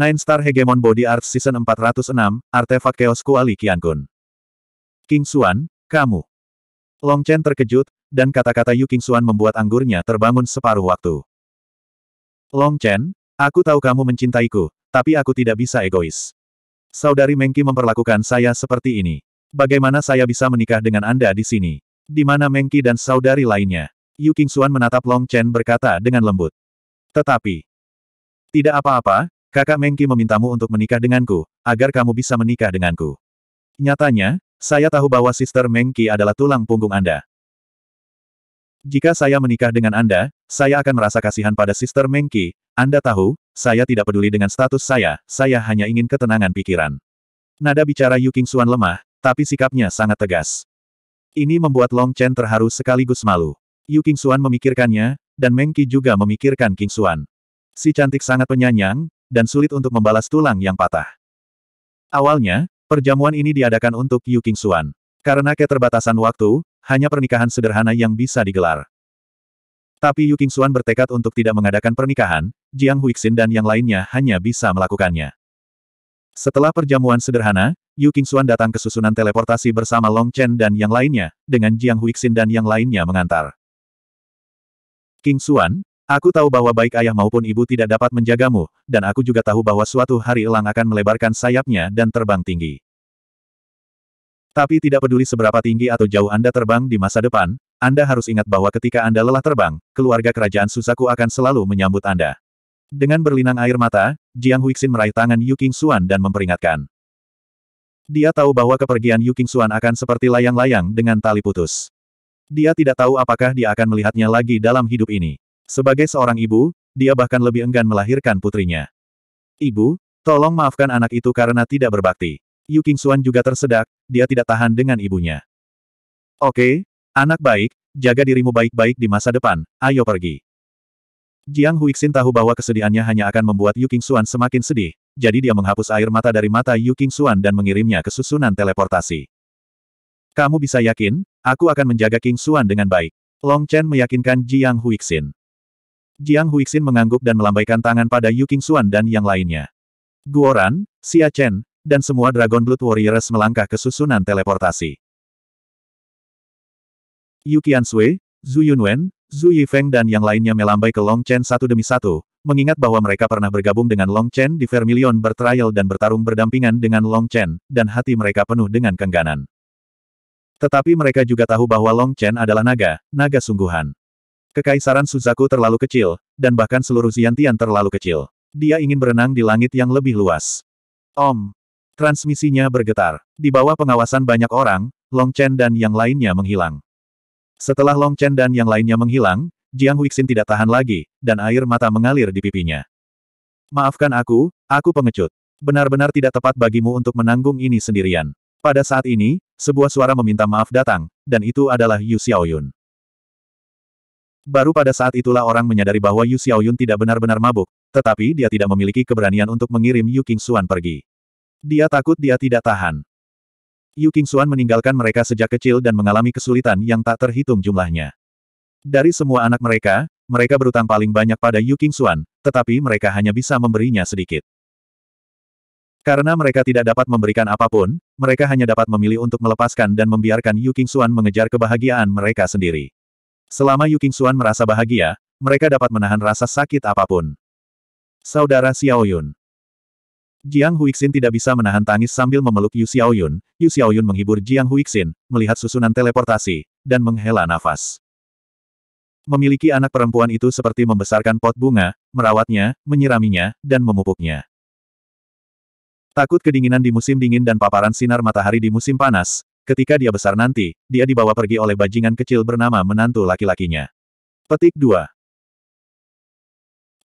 Nine Star Hegemon Body Arts Season 406, Artefak Chaos Kuali Kun King Xuan, kamu. Long Chen terkejut, dan kata-kata Yu King Xuan membuat anggurnya terbangun separuh waktu. Long Chen, aku tahu kamu mencintaiku, tapi aku tidak bisa egois. Saudari Mengki memperlakukan saya seperti ini. Bagaimana saya bisa menikah dengan Anda di sini? Di mana Mengki dan saudari lainnya? Yu King Xuan menatap Long Chen berkata dengan lembut. Tetapi, tidak apa-apa, Kakak Mengki memintamu untuk menikah denganku, agar kamu bisa menikah denganku. Nyatanya, saya tahu bahwa Sister Mengki adalah tulang punggung Anda. Jika saya menikah dengan Anda, saya akan merasa kasihan pada Sister Mengki. Anda tahu, saya tidak peduli dengan status saya, saya hanya ingin ketenangan pikiran. Nada bicara Yu King Suan lemah, tapi sikapnya sangat tegas. Ini membuat Long Chen terharu sekaligus malu. Yu King Suan memikirkannya, dan Mengki juga memikirkan King Suan. Si cantik sangat penyanyang, dan sulit untuk membalas tulang yang patah. Awalnya, perjamuan ini diadakan untuk Yu King Xuan. Karena keterbatasan waktu, hanya pernikahan sederhana yang bisa digelar. Tapi Yu King Xuan bertekad untuk tidak mengadakan pernikahan, Jiang Huixin dan yang lainnya hanya bisa melakukannya. Setelah perjamuan sederhana, Yu King Xuan datang ke susunan teleportasi bersama Long Chen dan yang lainnya, dengan Jiang Huixin dan yang lainnya mengantar. King Xuan, Aku tahu bahwa baik ayah maupun ibu tidak dapat menjagamu, dan aku juga tahu bahwa suatu hari elang akan melebarkan sayapnya dan terbang tinggi. Tapi tidak peduli seberapa tinggi atau jauh Anda terbang di masa depan, Anda harus ingat bahwa ketika Anda lelah terbang, keluarga kerajaan Susaku akan selalu menyambut Anda. Dengan berlinang air mata, Jiang Huixin meraih tangan Yu King Xuan dan memperingatkan. Dia tahu bahwa kepergian Yu King Xuan akan seperti layang-layang dengan tali putus. Dia tidak tahu apakah dia akan melihatnya lagi dalam hidup ini. Sebagai seorang ibu, dia bahkan lebih enggan melahirkan putrinya. Ibu, tolong maafkan anak itu karena tidak berbakti. Yu Qingxuan juga tersedak, dia tidak tahan dengan ibunya. Oke, anak baik, jaga dirimu baik-baik di masa depan, ayo pergi. Jiang Huixin tahu bahwa kesedihannya hanya akan membuat Yu Qingxuan semakin sedih, jadi dia menghapus air mata dari mata Yu Qingxuan dan mengirimnya ke susunan teleportasi. Kamu bisa yakin, aku akan menjaga Qingxuan dengan baik. Long Chen meyakinkan Jiang Huixin. Jiang Huixin mengangguk dan melambaikan tangan pada Yu Xuan dan yang lainnya. Guoran, Xia Chen, dan semua Dragon Blood Warriors melangkah ke susunan teleportasi. Yu Sui, Zhu Yunwen, Zhu Yifeng dan yang lainnya melambai ke Long Chen satu demi satu, mengingat bahwa mereka pernah bergabung dengan Long Chen di Vermilion bertrial dan bertarung berdampingan dengan Long Chen, dan hati mereka penuh dengan kengganan. Tetapi mereka juga tahu bahwa Long Chen adalah naga, naga sungguhan. Kekaisaran Suzaku terlalu kecil, dan bahkan seluruh Ziantian terlalu kecil. Dia ingin berenang di langit yang lebih luas. Om. Transmisinya bergetar. Di bawah pengawasan banyak orang, Long Chen dan yang lainnya menghilang. Setelah Long Chen dan yang lainnya menghilang, Jiang Huixin tidak tahan lagi, dan air mata mengalir di pipinya. Maafkan aku, aku pengecut. Benar-benar tidak tepat bagimu untuk menanggung ini sendirian. Pada saat ini, sebuah suara meminta maaf datang, dan itu adalah Yu Xiaoyun. Baru pada saat itulah orang menyadari bahwa Yu Xiaoyun tidak benar-benar mabuk, tetapi dia tidak memiliki keberanian untuk mengirim Yu Qingxuan pergi. Dia takut dia tidak tahan. Yu Qingxuan meninggalkan mereka sejak kecil dan mengalami kesulitan yang tak terhitung jumlahnya. Dari semua anak mereka, mereka berutang paling banyak pada Yu Qingxuan, tetapi mereka hanya bisa memberinya sedikit. Karena mereka tidak dapat memberikan apapun, mereka hanya dapat memilih untuk melepaskan dan membiarkan Yu Qingxuan mengejar kebahagiaan mereka sendiri. Selama Yu Qingxuan merasa bahagia, mereka dapat menahan rasa sakit apapun. Saudara Xiaoyun Jiang Huixin tidak bisa menahan tangis sambil memeluk Yu Xiaoyun. Yu Xiaoyun menghibur Jiang Huixin, melihat susunan teleportasi, dan menghela nafas. Memiliki anak perempuan itu seperti membesarkan pot bunga, merawatnya, menyiraminya, dan memupuknya. Takut kedinginan di musim dingin dan paparan sinar matahari di musim panas, Ketika dia besar nanti, dia dibawa pergi oleh bajingan kecil bernama menantu laki-lakinya. Petik 2.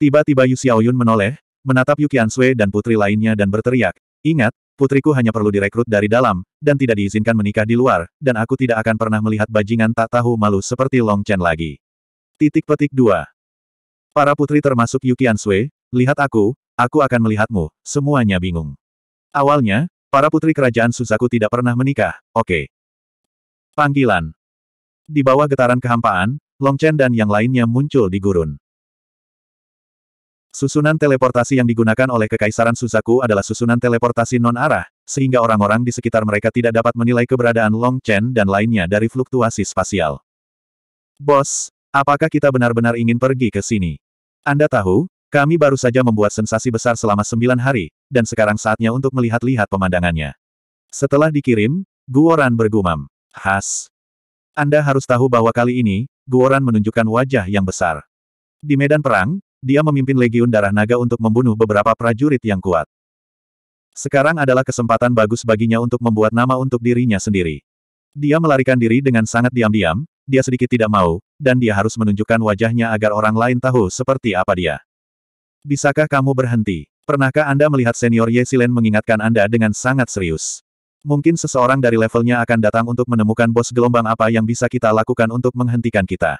Tiba-tiba Yu Xiaoyun menoleh, menatap Yu Qianshui dan putri lainnya dan berteriak, Ingat, putriku hanya perlu direkrut dari dalam, dan tidak diizinkan menikah di luar, dan aku tidak akan pernah melihat bajingan tak tahu malu seperti Long Chen lagi. Titik petik 2. Para putri termasuk Yu Qianshui, lihat aku, aku akan melihatmu, semuanya bingung. Awalnya, Para putri kerajaan Suzaku tidak pernah menikah, oke. Okay. Panggilan. Di bawah getaran kehampaan, Long Chen dan yang lainnya muncul di gurun. Susunan teleportasi yang digunakan oleh Kekaisaran Suzaku adalah susunan teleportasi non-arah, sehingga orang-orang di sekitar mereka tidak dapat menilai keberadaan Long Chen dan lainnya dari fluktuasi spasial. Bos, apakah kita benar-benar ingin pergi ke sini? Anda tahu, kami baru saja membuat sensasi besar selama sembilan hari, dan sekarang saatnya untuk melihat-lihat pemandangannya. Setelah dikirim, Guoran bergumam. "Has, Anda harus tahu bahwa kali ini, Guoran menunjukkan wajah yang besar. Di medan perang, dia memimpin Legiun Darah Naga untuk membunuh beberapa prajurit yang kuat. Sekarang adalah kesempatan bagus baginya untuk membuat nama untuk dirinya sendiri. Dia melarikan diri dengan sangat diam-diam, dia sedikit tidak mau, dan dia harus menunjukkan wajahnya agar orang lain tahu seperti apa dia. Bisakah kamu berhenti? Pernahkah Anda melihat senior Ye Silen mengingatkan Anda dengan sangat serius? Mungkin seseorang dari levelnya akan datang untuk menemukan bos gelombang apa yang bisa kita lakukan untuk menghentikan kita.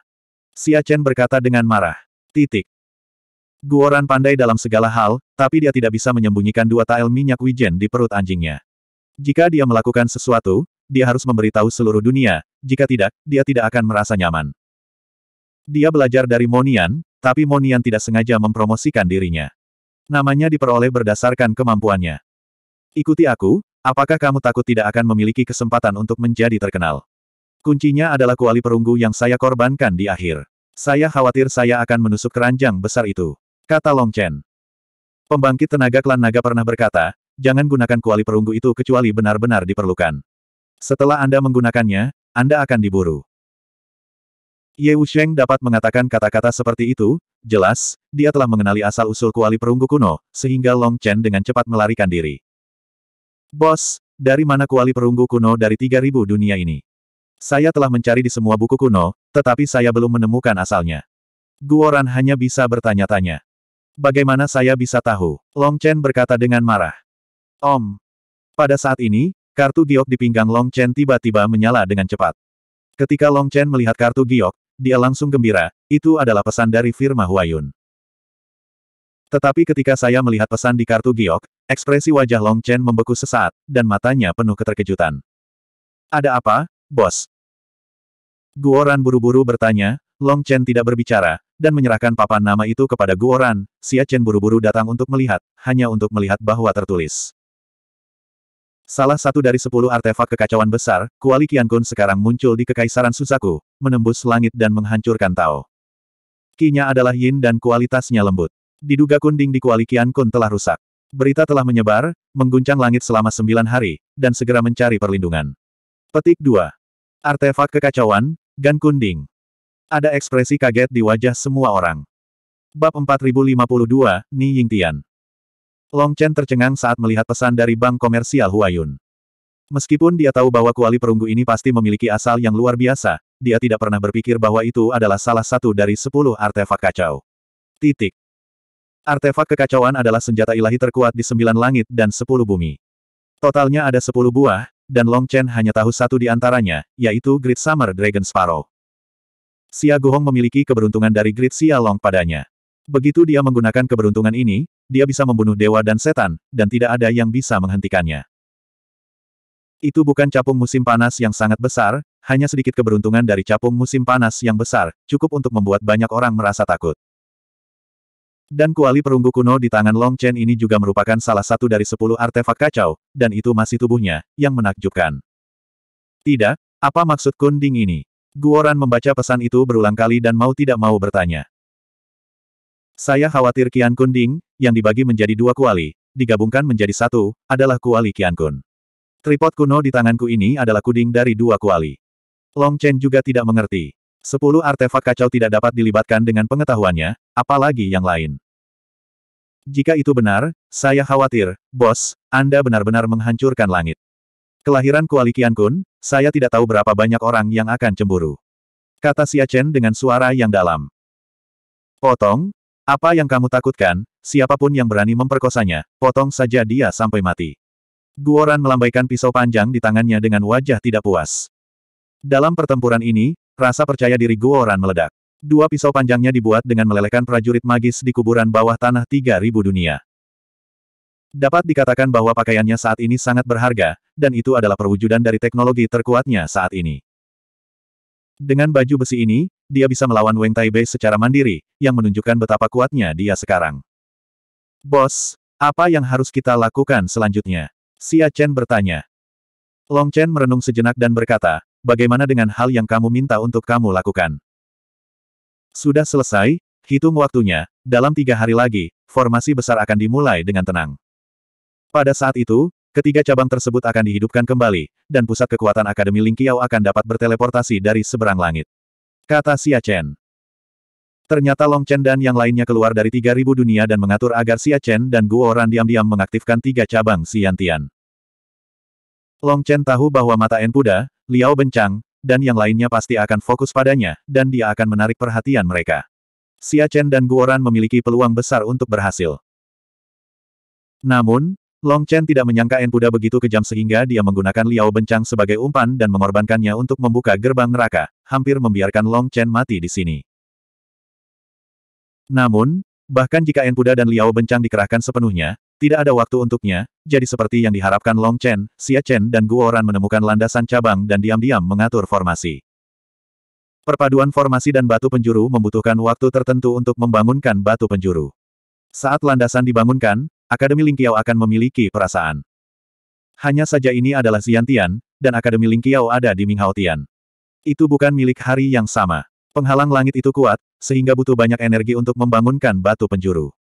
Xia Chen berkata dengan marah. Titik. Guoran pandai dalam segala hal, tapi dia tidak bisa menyembunyikan dua tael minyak wijen di perut anjingnya. Jika dia melakukan sesuatu, dia harus memberitahu seluruh dunia, jika tidak, dia tidak akan merasa nyaman. Dia belajar dari Monian, tapi Monian tidak sengaja mempromosikan dirinya. Namanya diperoleh berdasarkan kemampuannya. Ikuti aku, apakah kamu takut tidak akan memiliki kesempatan untuk menjadi terkenal? Kuncinya adalah kuali perunggu yang saya korbankan di akhir. Saya khawatir saya akan menusuk keranjang besar itu. Kata Long Chen. Pembangkit tenaga klan naga pernah berkata, jangan gunakan kuali perunggu itu kecuali benar-benar diperlukan. Setelah Anda menggunakannya, Anda akan diburu. Ye Wusheng dapat mengatakan kata-kata seperti itu, jelas, dia telah mengenali asal-usul kuali perunggu kuno, sehingga Long Chen dengan cepat melarikan diri. Bos, dari mana kuali perunggu kuno dari 3000 dunia ini? Saya telah mencari di semua buku kuno, tetapi saya belum menemukan asalnya. Guoran hanya bisa bertanya-tanya. Bagaimana saya bisa tahu? Long Chen berkata dengan marah. Om. Pada saat ini, kartu giok di pinggang Long Chen tiba-tiba menyala dengan cepat. Ketika Long Chen melihat kartu giok, dia langsung gembira, itu adalah pesan dari Firma Huayun. Tetapi ketika saya melihat pesan di kartu giok, ekspresi wajah Long Chen membeku sesaat, dan matanya penuh keterkejutan. Ada apa, bos? Guoran buru-buru bertanya, Long Chen tidak berbicara, dan menyerahkan papan nama itu kepada Guoran, Xia Chen buru-buru datang untuk melihat, hanya untuk melihat bahwa tertulis. Salah satu dari sepuluh artefak kekacauan besar, Kuali Qiankun sekarang muncul di Kekaisaran Suzaku, menembus langit dan menghancurkan Tao. Kinya adalah yin dan kualitasnya lembut. Diduga kunding di kuali Qian Kun telah rusak. Berita telah menyebar, mengguncang langit selama sembilan hari, dan segera mencari perlindungan. Petik 2. Artefak kekacauan, Gan Kunding. Ada ekspresi kaget di wajah semua orang. Bab 4052, Ni Tian. Long Chen tercengang saat melihat pesan dari bank komersial Huayun. Meskipun dia tahu bahwa kuali perunggu ini pasti memiliki asal yang luar biasa, dia tidak pernah berpikir bahwa itu adalah salah satu dari sepuluh artefak kacau. Titik. Artefak kekacauan adalah senjata ilahi terkuat di sembilan langit dan sepuluh bumi. Totalnya ada sepuluh buah, dan Long Chen hanya tahu satu di antaranya, yaitu Great Summer Dragon Sparrow. Xia Guhong memiliki keberuntungan dari Great Xia Long padanya. Begitu dia menggunakan keberuntungan ini, dia bisa membunuh dewa dan setan, dan tidak ada yang bisa menghentikannya. Itu bukan capung musim panas yang sangat besar, hanya sedikit keberuntungan dari capung musim panas yang besar, cukup untuk membuat banyak orang merasa takut. Dan kuali perunggu kuno di tangan Long Chen ini juga merupakan salah satu dari sepuluh artefak kacau, dan itu masih tubuhnya, yang menakjubkan. Tidak, apa maksud Kunding ini? Guoran membaca pesan itu berulang kali dan mau tidak mau bertanya. Saya khawatir Kian Kunding, yang dibagi menjadi dua kuali, digabungkan menjadi satu, adalah kuali Kian Kun. Tripod kuno di tanganku ini adalah kuding dari dua kuali. Long Chen juga tidak mengerti. Sepuluh artefak kacau tidak dapat dilibatkan dengan pengetahuannya, apalagi yang lain. Jika itu benar, saya khawatir, bos, Anda benar-benar menghancurkan langit. Kelahiran Kuali Kian Kun, saya tidak tahu berapa banyak orang yang akan cemburu. Kata Xia Chen dengan suara yang dalam. Potong, apa yang kamu takutkan, siapapun yang berani memperkosanya, potong saja dia sampai mati. Guoran melambaikan pisau panjang di tangannya dengan wajah tidak puas. Dalam pertempuran ini, rasa percaya diri Guoran meledak. Dua pisau panjangnya dibuat dengan melelehkan prajurit magis di kuburan bawah tanah 3000 dunia. Dapat dikatakan bahwa pakaiannya saat ini sangat berharga, dan itu adalah perwujudan dari teknologi terkuatnya saat ini. Dengan baju besi ini, dia bisa melawan Weng Taibei secara mandiri, yang menunjukkan betapa kuatnya dia sekarang. Bos, apa yang harus kita lakukan selanjutnya? Xia Chen bertanya. Long Chen merenung sejenak dan berkata, bagaimana dengan hal yang kamu minta untuk kamu lakukan? Sudah selesai, hitung waktunya, dalam tiga hari lagi, formasi besar akan dimulai dengan tenang. Pada saat itu, ketiga cabang tersebut akan dihidupkan kembali, dan pusat kekuatan Akademi Lingqiao akan dapat berteleportasi dari seberang langit. Kata Xia Chen. Ternyata Long Chen dan yang lainnya keluar dari 3000 dunia dan mengatur agar Xia Chen dan Guo Ran diam-diam mengaktifkan tiga cabang Tian. Long Chen tahu bahwa mata En Puda, Liao Bencang, dan yang lainnya pasti akan fokus padanya, dan dia akan menarik perhatian mereka. Xia Chen dan Guoran memiliki peluang besar untuk berhasil. Namun, Long Chen tidak menyangka Enpuda begitu kejam sehingga dia menggunakan Liao Bencang sebagai umpan dan mengorbankannya untuk membuka gerbang neraka, hampir membiarkan Long Chen mati di sini. Namun, Bahkan jika Enpuda dan Liao Bencang dikerahkan sepenuhnya, tidak ada waktu untuknya, jadi seperti yang diharapkan Long Chen, Xia Chen dan Guo Ran menemukan landasan cabang dan diam-diam mengatur formasi. Perpaduan formasi dan batu penjuru membutuhkan waktu tertentu untuk membangunkan batu penjuru. Saat landasan dibangunkan, Akademi Lingqiao akan memiliki perasaan. Hanya saja ini adalah Xiantian, dan Akademi Lingqiao ada di Minghaotian. Itu bukan milik hari yang sama. Penghalang langit itu kuat, sehingga butuh banyak energi untuk membangunkan batu penjuru.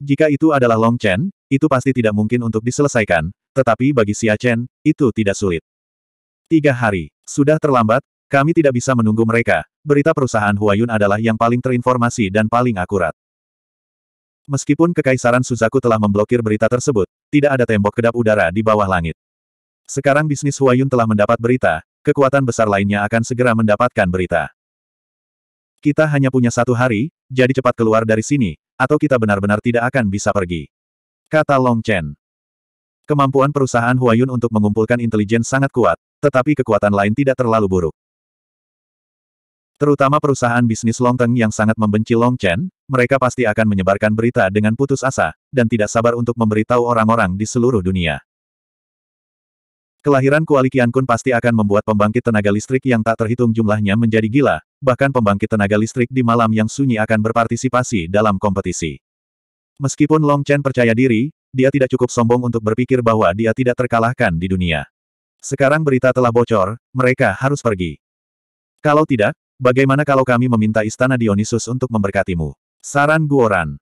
Jika itu adalah Long Chen, itu pasti tidak mungkin untuk diselesaikan, tetapi bagi Xia Chen, itu tidak sulit. Tiga hari, sudah terlambat, kami tidak bisa menunggu mereka, berita perusahaan Huayun adalah yang paling terinformasi dan paling akurat. Meskipun Kekaisaran Suzaku telah memblokir berita tersebut, tidak ada tembok kedap udara di bawah langit. Sekarang bisnis Huayun telah mendapat berita, kekuatan besar lainnya akan segera mendapatkan berita. Kita hanya punya satu hari, jadi cepat keluar dari sini, atau kita benar-benar tidak akan bisa pergi. Kata Long Chen. Kemampuan perusahaan Huayun untuk mengumpulkan intelijen sangat kuat, tetapi kekuatan lain tidak terlalu buruk. Terutama perusahaan bisnis Long Teng yang sangat membenci Long Chen, mereka pasti akan menyebarkan berita dengan putus asa, dan tidak sabar untuk memberitahu orang-orang di seluruh dunia. Kelahiran Kuali Kun pasti akan membuat pembangkit tenaga listrik yang tak terhitung jumlahnya menjadi gila, bahkan pembangkit tenaga listrik di malam yang sunyi akan berpartisipasi dalam kompetisi. Meskipun Long Chen percaya diri, dia tidak cukup sombong untuk berpikir bahwa dia tidak terkalahkan di dunia. Sekarang berita telah bocor, mereka harus pergi. Kalau tidak, bagaimana kalau kami meminta istana Dionysus untuk memberkatimu? Saran Guoran.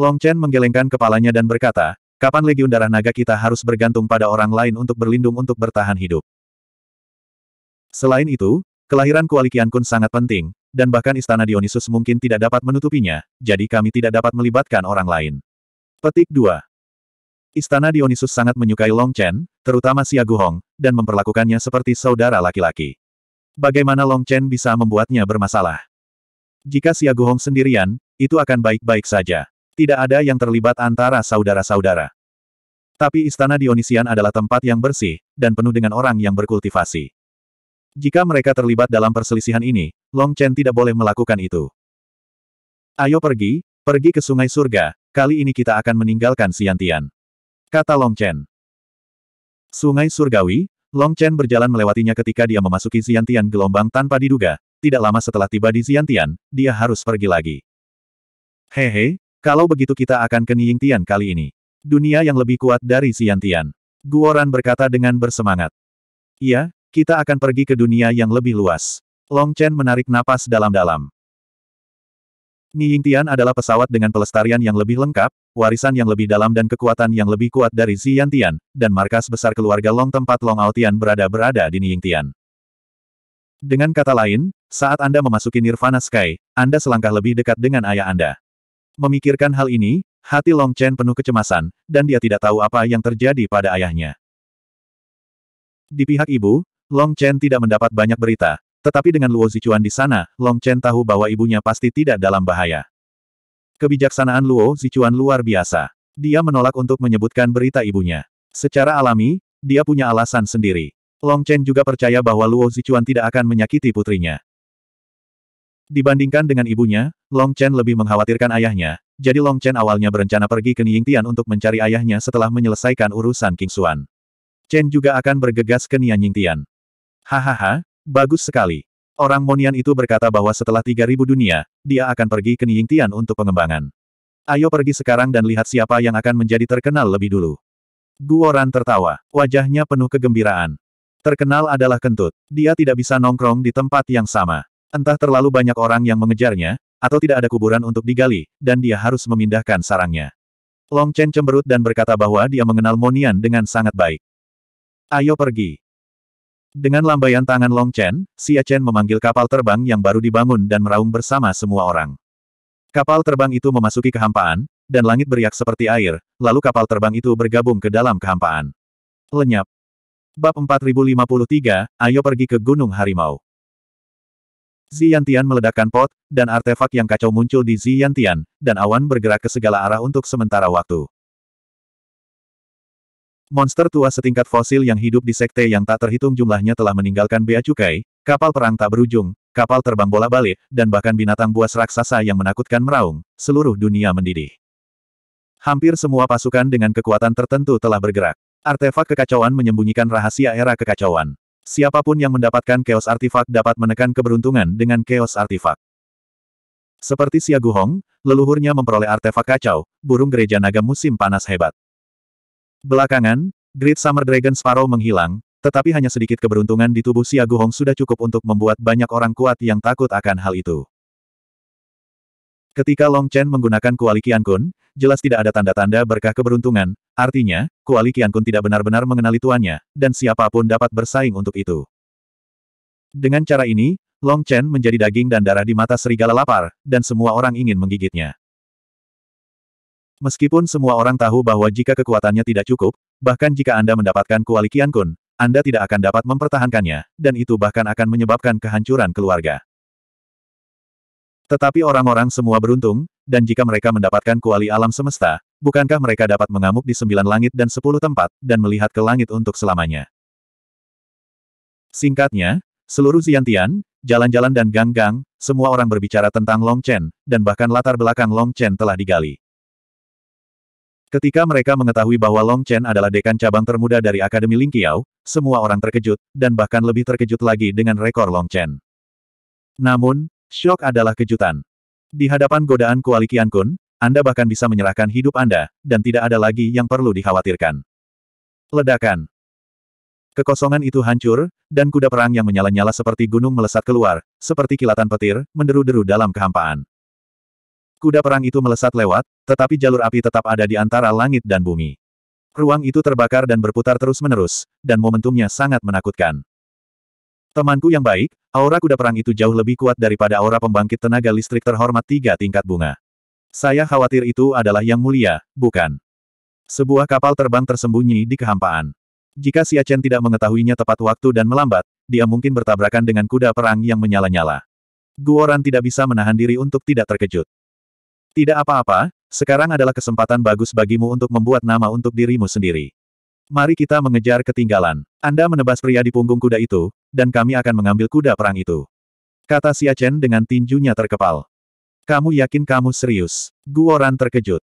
Long Chen menggelengkan kepalanya dan berkata, kapan legiun darah naga kita harus bergantung pada orang lain untuk berlindung untuk bertahan hidup? Selain itu, Kelahiran Kian Kun sangat penting, dan bahkan istana Dionysus mungkin tidak dapat menutupinya, jadi kami tidak dapat melibatkan orang lain. Petik 2. Istana Dionysus sangat menyukai Long Chen, terutama Xia Guhong, dan memperlakukannya seperti saudara laki-laki. Bagaimana Long Chen bisa membuatnya bermasalah? Jika Xia Guhong sendirian, itu akan baik-baik saja. Tidak ada yang terlibat antara saudara-saudara. Tapi Istana Dionisian adalah tempat yang bersih, dan penuh dengan orang yang berkultivasi. Jika mereka terlibat dalam perselisihan ini, Long Chen tidak boleh melakukan itu. Ayo pergi, pergi ke sungai surga, kali ini kita akan meninggalkan Siantian. Kata Long Chen. Sungai surgawi, Long Chen berjalan melewatinya ketika dia memasuki Siantian gelombang tanpa diduga, tidak lama setelah tiba di Siantian, dia harus pergi lagi. Hehe, kalau begitu kita akan ke Tian kali ini. Dunia yang lebih kuat dari Siantian. Guoran berkata dengan bersemangat. Iya, kita akan pergi ke dunia yang lebih luas. Long Chen menarik napas dalam-dalam. Niyingtian adalah pesawat dengan pelestarian yang lebih lengkap, warisan yang lebih dalam dan kekuatan yang lebih kuat dari Xiantian, dan markas besar keluarga Long tempat Long Aotian berada-berada di Niyingtian. Dengan kata lain, saat Anda memasuki Nirvana Sky, Anda selangkah lebih dekat dengan ayah Anda. Memikirkan hal ini, hati Long Chen penuh kecemasan, dan dia tidak tahu apa yang terjadi pada ayahnya. Di pihak ibu, Long Chen tidak mendapat banyak berita, tetapi dengan Luo Zichuan di sana, Long Chen tahu bahwa ibunya pasti tidak dalam bahaya. Kebijaksanaan Luo Zichuan luar biasa. Dia menolak untuk menyebutkan berita ibunya. Secara alami, dia punya alasan sendiri. Long Chen juga percaya bahwa Luo Zichuan tidak akan menyakiti putrinya. Dibandingkan dengan ibunya, Long Chen lebih mengkhawatirkan ayahnya, jadi Long Chen awalnya berencana pergi ke Tian untuk mencari ayahnya setelah menyelesaikan urusan King Xuan. Chen juga akan bergegas ke Nianyingtian. Hahaha, bagus sekali. Orang Monian itu berkata bahwa setelah 3000 dunia, dia akan pergi ke Tian untuk pengembangan. Ayo pergi sekarang dan lihat siapa yang akan menjadi terkenal lebih dulu. Guoran tertawa, wajahnya penuh kegembiraan. Terkenal adalah kentut. Dia tidak bisa nongkrong di tempat yang sama. Entah terlalu banyak orang yang mengejarnya, atau tidak ada kuburan untuk digali, dan dia harus memindahkan sarangnya. Long Chen cemberut dan berkata bahwa dia mengenal Monian dengan sangat baik. Ayo pergi. Dengan lambaian tangan Long Chen, Xia Chen memanggil kapal terbang yang baru dibangun dan meraung bersama semua orang. Kapal terbang itu memasuki kehampaan, dan langit beriak seperti air, lalu kapal terbang itu bergabung ke dalam kehampaan. Lenyap. Bab 4053, ayo pergi ke Gunung Harimau. Ziyantian meledakkan pot, dan artefak yang kacau muncul di Ziyantian, dan awan bergerak ke segala arah untuk sementara waktu. Monster tua setingkat fosil yang hidup di sekte yang tak terhitung jumlahnya telah meninggalkan bea cukai, kapal perang tak berujung, kapal terbang bola balik, dan bahkan binatang buas raksasa yang menakutkan meraung, seluruh dunia mendidih. Hampir semua pasukan dengan kekuatan tertentu telah bergerak. Artefak kekacauan menyembunyikan rahasia era kekacauan. Siapapun yang mendapatkan chaos artefak dapat menekan keberuntungan dengan chaos artefak. Seperti Siaguhong, leluhurnya memperoleh artefak kacau, burung gereja naga musim panas hebat. Belakangan, Great Summer Dragon Sparrow menghilang, tetapi hanya sedikit keberuntungan di tubuh si Hong sudah cukup untuk membuat banyak orang kuat yang takut akan hal itu. Ketika Long Chen menggunakan kuali Kun, jelas tidak ada tanda-tanda berkah keberuntungan, artinya, kuali Kun tidak benar-benar mengenali tuannya, dan siapapun dapat bersaing untuk itu. Dengan cara ini, Long Chen menjadi daging dan darah di mata serigala lapar, dan semua orang ingin menggigitnya. Meskipun semua orang tahu bahwa jika kekuatannya tidak cukup, bahkan jika Anda mendapatkan kuali Kian Kun, Anda tidak akan dapat mempertahankannya, dan itu bahkan akan menyebabkan kehancuran keluarga. Tetapi orang-orang semua beruntung, dan jika mereka mendapatkan kuali alam semesta, bukankah mereka dapat mengamuk di sembilan langit dan sepuluh tempat, dan melihat ke langit untuk selamanya? Singkatnya, seluruh Ziantian, jalan-jalan dan gang-gang, semua orang berbicara tentang Long Chen, dan bahkan latar belakang Long Chen telah digali. Ketika mereka mengetahui bahwa Long Chen adalah dekan cabang termuda dari Akademi Lingqiao, semua orang terkejut, dan bahkan lebih terkejut lagi dengan rekor Long Chen. Namun, shock adalah kejutan. Di hadapan godaan Kuali Kun, Anda bahkan bisa menyerahkan hidup Anda, dan tidak ada lagi yang perlu dikhawatirkan. Ledakan. Kekosongan itu hancur, dan kuda perang yang menyala-nyala seperti gunung melesat keluar, seperti kilatan petir, menderu-deru dalam kehampaan. Kuda perang itu melesat lewat, tetapi jalur api tetap ada di antara langit dan bumi. Ruang itu terbakar dan berputar terus-menerus, dan momentumnya sangat menakutkan. Temanku yang baik, aura kuda perang itu jauh lebih kuat daripada aura pembangkit tenaga listrik terhormat tiga tingkat bunga. Saya khawatir itu adalah yang mulia, bukan? Sebuah kapal terbang tersembunyi di kehampaan. Jika si Achen tidak mengetahuinya tepat waktu dan melambat, dia mungkin bertabrakan dengan kuda perang yang menyala-nyala. Guoran tidak bisa menahan diri untuk tidak terkejut. Tidak apa-apa, sekarang adalah kesempatan bagus bagimu untuk membuat nama untuk dirimu sendiri. Mari kita mengejar ketinggalan. Anda menebas pria di punggung kuda itu, dan kami akan mengambil kuda perang itu. Kata Xia Chen dengan tinjunya terkepal. Kamu yakin kamu serius? Guoran terkejut.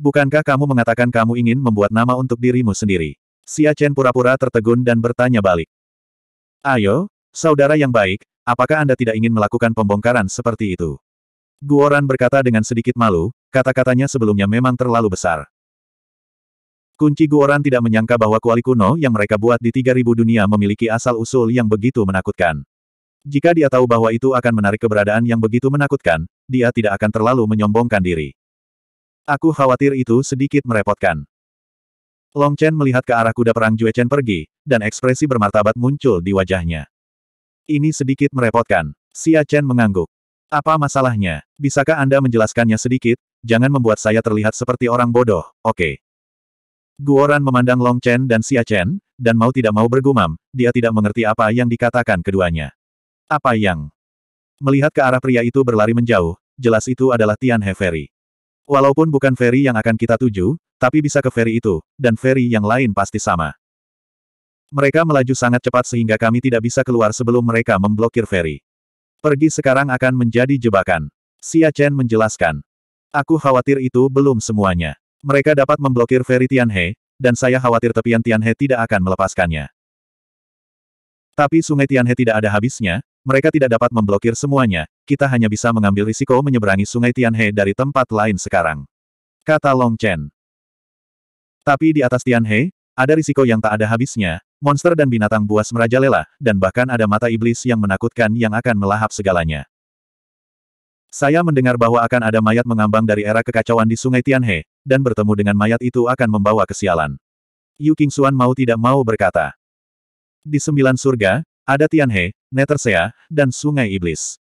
Bukankah kamu mengatakan kamu ingin membuat nama untuk dirimu sendiri? Xia Chen pura-pura tertegun dan bertanya balik. Ayo, saudara yang baik, apakah Anda tidak ingin melakukan pembongkaran seperti itu? Guoran berkata dengan sedikit malu, kata-katanya sebelumnya memang terlalu besar. Kunci Guoran tidak menyangka bahwa kuali kuno yang mereka buat di 3000 dunia memiliki asal-usul yang begitu menakutkan. Jika dia tahu bahwa itu akan menarik keberadaan yang begitu menakutkan, dia tidak akan terlalu menyombongkan diri. Aku khawatir itu sedikit merepotkan. Long Chen melihat ke arah kuda perang Jue Chen pergi, dan ekspresi bermartabat muncul di wajahnya. Ini sedikit merepotkan. Xia Chen mengangguk. Apa masalahnya? Bisakah Anda menjelaskannya sedikit? Jangan membuat saya terlihat seperti orang bodoh, oke. Okay. Guoran memandang Long Chen dan Xia Chen, dan mau tidak mau bergumam, dia tidak mengerti apa yang dikatakan keduanya. Apa yang? Melihat ke arah pria itu berlari menjauh, jelas itu adalah Tian He Ferry. Walaupun bukan ferry yang akan kita tuju, tapi bisa ke ferry itu, dan ferry yang lain pasti sama. Mereka melaju sangat cepat sehingga kami tidak bisa keluar sebelum mereka memblokir ferry. Pergi sekarang akan menjadi jebakan. Xia Chen menjelaskan. Aku khawatir itu belum semuanya. Mereka dapat memblokir Ferry Tianhe, dan saya khawatir tepian Tianhe tidak akan melepaskannya. Tapi sungai Tianhe tidak ada habisnya, mereka tidak dapat memblokir semuanya, kita hanya bisa mengambil risiko menyeberangi sungai Tianhe dari tempat lain sekarang. Kata Long Chen. Tapi di atas Tianhe, ada risiko yang tak ada habisnya, monster dan binatang buas merajalela, dan bahkan ada mata iblis yang menakutkan yang akan melahap segalanya. Saya mendengar bahwa akan ada mayat mengambang dari era kekacauan di Sungai Tianhe, dan bertemu dengan mayat itu akan membawa kesialan. Yu Qingxuan mau tidak mau berkata. Di sembilan surga, ada Tianhe, Netersea, dan Sungai Iblis.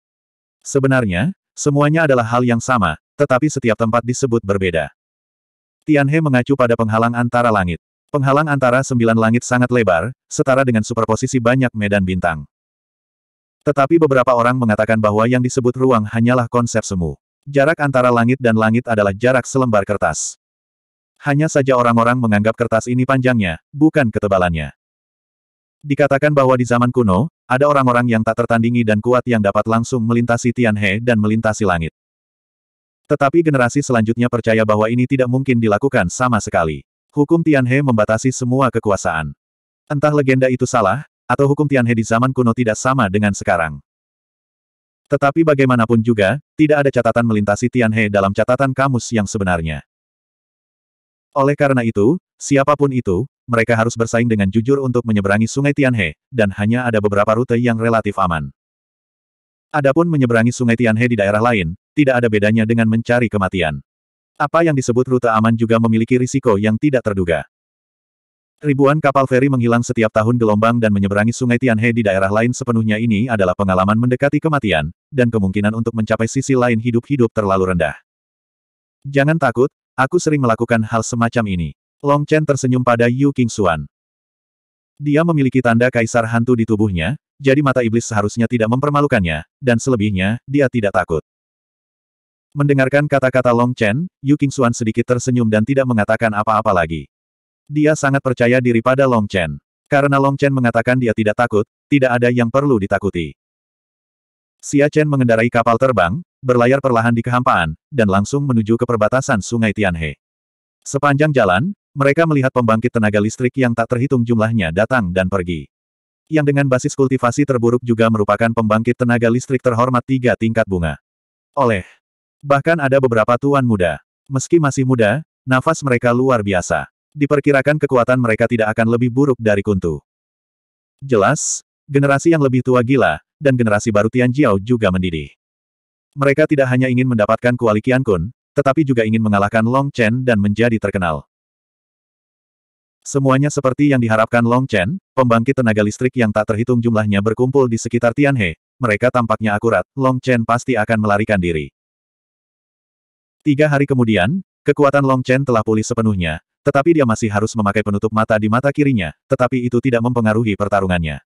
Sebenarnya, semuanya adalah hal yang sama, tetapi setiap tempat disebut berbeda. Tianhe mengacu pada penghalang antara langit. Penghalang antara sembilan langit sangat lebar, setara dengan superposisi banyak medan bintang. Tetapi beberapa orang mengatakan bahwa yang disebut ruang hanyalah konsep semu. Jarak antara langit dan langit adalah jarak selembar kertas. Hanya saja orang-orang menganggap kertas ini panjangnya, bukan ketebalannya. Dikatakan bahwa di zaman kuno, ada orang-orang yang tak tertandingi dan kuat yang dapat langsung melintasi Tianhe dan melintasi langit. Tetapi generasi selanjutnya percaya bahwa ini tidak mungkin dilakukan sama sekali. Hukum Tianhe membatasi semua kekuasaan. Entah legenda itu salah, atau hukum Tianhe di zaman kuno tidak sama dengan sekarang. Tetapi bagaimanapun juga, tidak ada catatan melintasi Tianhe dalam catatan kamus yang sebenarnya. Oleh karena itu, siapapun itu, mereka harus bersaing dengan jujur untuk menyeberangi sungai Tianhe, dan hanya ada beberapa rute yang relatif aman. Adapun menyeberangi sungai Tianhe di daerah lain, tidak ada bedanya dengan mencari kematian. Apa yang disebut rute aman juga memiliki risiko yang tidak terduga. Ribuan kapal feri menghilang setiap tahun gelombang dan menyeberangi sungai Tianhe di daerah lain sepenuhnya ini adalah pengalaman mendekati kematian, dan kemungkinan untuk mencapai sisi lain hidup-hidup terlalu rendah. Jangan takut, aku sering melakukan hal semacam ini. Long Chen tersenyum pada Yu King Xuan. Dia memiliki tanda kaisar hantu di tubuhnya, jadi mata iblis seharusnya tidak mempermalukannya, dan selebihnya, dia tidak takut. Mendengarkan kata-kata Long Chen, Yu Qingxuan sedikit tersenyum dan tidak mengatakan apa-apa lagi. Dia sangat percaya diri pada Long Chen. Karena Long Chen mengatakan dia tidak takut, tidak ada yang perlu ditakuti. Xia Chen mengendarai kapal terbang, berlayar perlahan di kehampaan, dan langsung menuju ke perbatasan sungai Tianhe. Sepanjang jalan, mereka melihat pembangkit tenaga listrik yang tak terhitung jumlahnya datang dan pergi. Yang dengan basis kultivasi terburuk juga merupakan pembangkit tenaga listrik terhormat tiga tingkat bunga. Oleh Bahkan ada beberapa tuan muda. Meski masih muda, nafas mereka luar biasa. Diperkirakan kekuatan mereka tidak akan lebih buruk dari Kuntu. Jelas, generasi yang lebih tua gila, dan generasi baru Tianjiao juga mendidih. Mereka tidak hanya ingin mendapatkan kuali Qian Kun, tetapi juga ingin mengalahkan Long Chen dan menjadi terkenal. Semuanya seperti yang diharapkan Long Chen, pembangkit tenaga listrik yang tak terhitung jumlahnya berkumpul di sekitar Tianhe, mereka tampaknya akurat, Long Chen pasti akan melarikan diri. Tiga hari kemudian, kekuatan Long Chen telah pulih sepenuhnya, tetapi dia masih harus memakai penutup mata di mata kirinya, tetapi itu tidak mempengaruhi pertarungannya.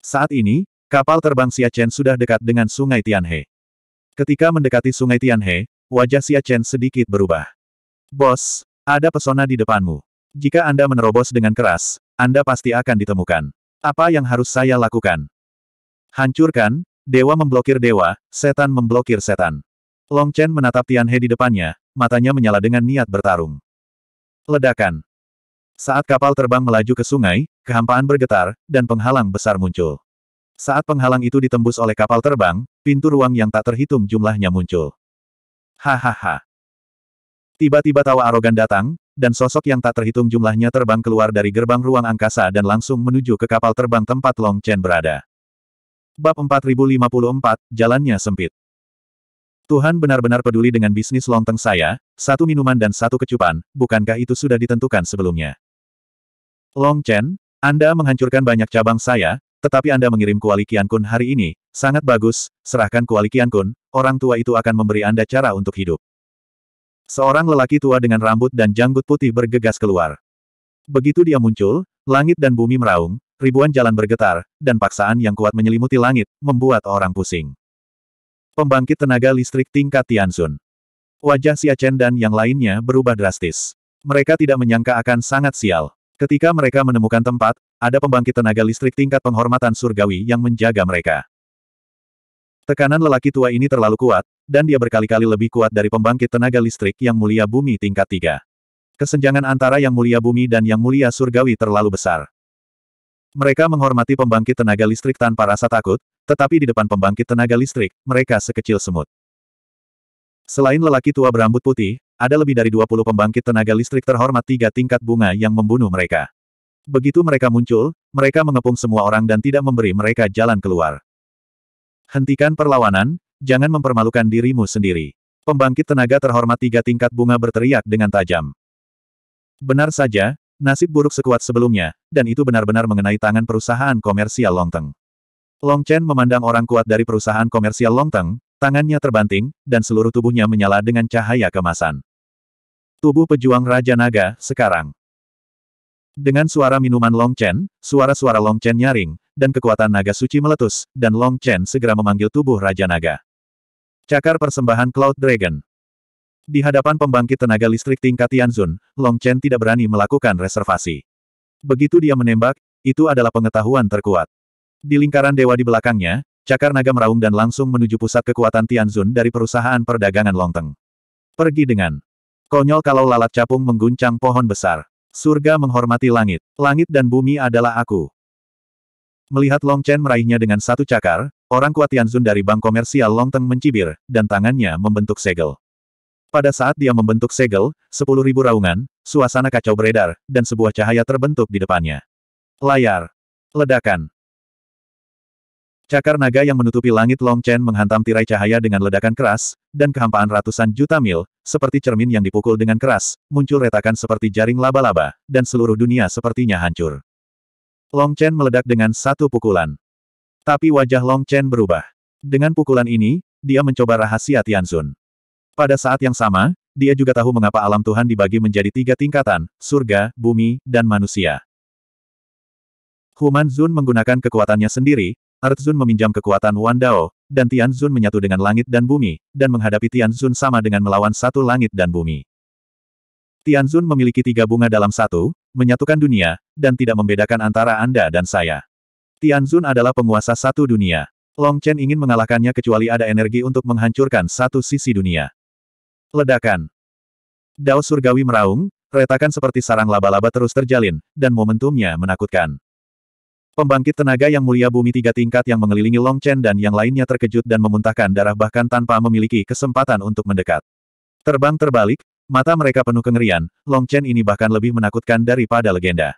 Saat ini, kapal terbang Xia Chen sudah dekat dengan Sungai Tianhe. Ketika mendekati Sungai Tianhe, wajah Xia Chen sedikit berubah. Bos, ada pesona di depanmu. Jika Anda menerobos dengan keras, Anda pasti akan ditemukan. Apa yang harus saya lakukan? Hancurkan, dewa memblokir dewa, setan memblokir setan. Long Chen menatap Tian He di depannya, matanya menyala dengan niat bertarung. Ledakan. Saat kapal terbang melaju ke sungai, kehampaan bergetar, dan penghalang besar muncul. Saat penghalang itu ditembus oleh kapal terbang, pintu ruang yang tak terhitung jumlahnya muncul. Hahaha. Tiba-tiba tawa arogan datang, dan sosok yang tak terhitung jumlahnya terbang keluar dari gerbang ruang angkasa dan langsung menuju ke kapal terbang tempat Long Chen berada. Bab 4054, jalannya sempit. Tuhan benar-benar peduli dengan bisnis lonteng saya, satu minuman dan satu kecupan, bukankah itu sudah ditentukan sebelumnya? Long Chen, Anda menghancurkan banyak cabang saya, tetapi Anda mengirim kuali Kian Kun hari ini, sangat bagus, serahkan kuali Kian Kun, orang tua itu akan memberi Anda cara untuk hidup. Seorang lelaki tua dengan rambut dan janggut putih bergegas keluar. Begitu dia muncul, langit dan bumi meraung, ribuan jalan bergetar, dan paksaan yang kuat menyelimuti langit, membuat orang pusing. Pembangkit tenaga listrik tingkat Tianzun. Wajah Xia Chen dan yang lainnya berubah drastis. Mereka tidak menyangka akan sangat sial. Ketika mereka menemukan tempat, ada pembangkit tenaga listrik tingkat penghormatan surgawi yang menjaga mereka. Tekanan lelaki tua ini terlalu kuat, dan dia berkali-kali lebih kuat dari pembangkit tenaga listrik yang mulia bumi tingkat 3. Kesenjangan antara yang mulia bumi dan yang mulia surgawi terlalu besar. Mereka menghormati pembangkit tenaga listrik tanpa rasa takut, tetapi di depan pembangkit tenaga listrik, mereka sekecil semut. Selain lelaki tua berambut putih, ada lebih dari 20 pembangkit tenaga listrik terhormat tiga tingkat bunga yang membunuh mereka. Begitu mereka muncul, mereka mengepung semua orang dan tidak memberi mereka jalan keluar. Hentikan perlawanan, jangan mempermalukan dirimu sendiri. Pembangkit tenaga terhormat tiga tingkat bunga berteriak dengan tajam. Benar saja, nasib buruk sekuat sebelumnya, dan itu benar-benar mengenai tangan perusahaan komersial Longteng. Long Chen memandang orang kuat dari perusahaan komersial Longteng, tangannya terbanting, dan seluruh tubuhnya menyala dengan cahaya kemasan. Tubuh pejuang Raja Naga, sekarang. Dengan suara minuman Long Chen, suara-suara Long Chen nyaring, dan kekuatan naga suci meletus, dan Long Chen segera memanggil tubuh Raja Naga. Cakar Persembahan Cloud Dragon di hadapan pembangkit tenaga listrik tingkat Tianzun, Long Chen tidak berani melakukan reservasi. Begitu dia menembak, itu adalah pengetahuan terkuat. Di lingkaran dewa di belakangnya, cakar naga meraung dan langsung menuju pusat kekuatan Tianzun dari perusahaan perdagangan Longteng. Pergi dengan konyol kalau lalat capung mengguncang pohon besar. Surga menghormati langit. Langit dan bumi adalah aku. Melihat Long Chen meraihnya dengan satu cakar, orang kuat Tianzun dari bank komersial Longteng mencibir, dan tangannya membentuk segel. Pada saat dia membentuk segel, sepuluh ribu raungan, suasana kacau beredar, dan sebuah cahaya terbentuk di depannya. Layar. Ledakan. Cakar naga yang menutupi langit Long Chen menghantam tirai cahaya dengan ledakan keras, dan kehampaan ratusan juta mil, seperti cermin yang dipukul dengan keras, muncul retakan seperti jaring laba-laba, dan seluruh dunia sepertinya hancur. Long Chen meledak dengan satu pukulan. Tapi wajah Long Chen berubah. Dengan pukulan ini, dia mencoba rahasia Tianzun. Pada saat yang sama, dia juga tahu mengapa alam Tuhan dibagi menjadi tiga tingkatan, surga, bumi, dan manusia. Human Zun menggunakan kekuatannya sendiri, Earth Zun meminjam kekuatan Wan Dao, dan Tian Zun menyatu dengan langit dan bumi, dan menghadapi Tian Zun sama dengan melawan satu langit dan bumi. Tian Zun memiliki tiga bunga dalam satu, menyatukan dunia, dan tidak membedakan antara Anda dan saya. Tian Zun adalah penguasa satu dunia. Long Chen ingin mengalahkannya kecuali ada energi untuk menghancurkan satu sisi dunia. Ledakan. Dao surgawi meraung, retakan seperti sarang laba-laba terus terjalin, dan momentumnya menakutkan. Pembangkit tenaga yang mulia bumi tiga tingkat yang mengelilingi Long Chen dan yang lainnya terkejut dan memuntahkan darah bahkan tanpa memiliki kesempatan untuk mendekat. Terbang terbalik, mata mereka penuh kengerian, Long Chen ini bahkan lebih menakutkan daripada legenda.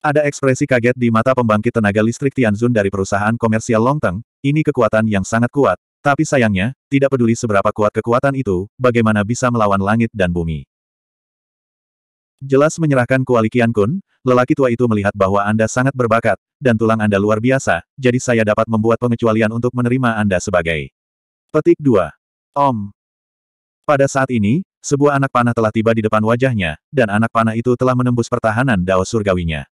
Ada ekspresi kaget di mata pembangkit tenaga listrik Tianzun dari perusahaan komersial Longteng, ini kekuatan yang sangat kuat, tapi sayangnya, tidak peduli seberapa kuat kekuatan itu, bagaimana bisa melawan langit dan bumi. Jelas menyerahkan kuali Kian Kun, lelaki tua itu melihat bahwa Anda sangat berbakat, dan tulang Anda luar biasa, jadi saya dapat membuat pengecualian untuk menerima Anda sebagai. Petik 2. Om. Pada saat ini, sebuah anak panah telah tiba di depan wajahnya, dan anak panah itu telah menembus pertahanan Dao Surgawinya.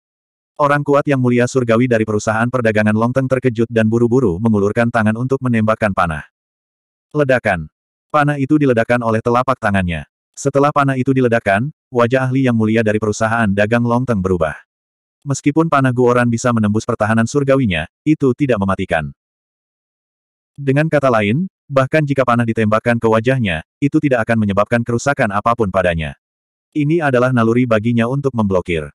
Orang kuat yang mulia surgawi dari perusahaan perdagangan Longteng terkejut dan buru-buru mengulurkan tangan untuk menembakkan panah. Ledakan. Panah itu diledakkan oleh telapak tangannya. Setelah panah itu diledakkan, wajah ahli yang mulia dari perusahaan dagang Longteng berubah. Meskipun panah Guoran bisa menembus pertahanan surgawinya, itu tidak mematikan. Dengan kata lain, bahkan jika panah ditembakkan ke wajahnya, itu tidak akan menyebabkan kerusakan apapun padanya. Ini adalah naluri baginya untuk memblokir.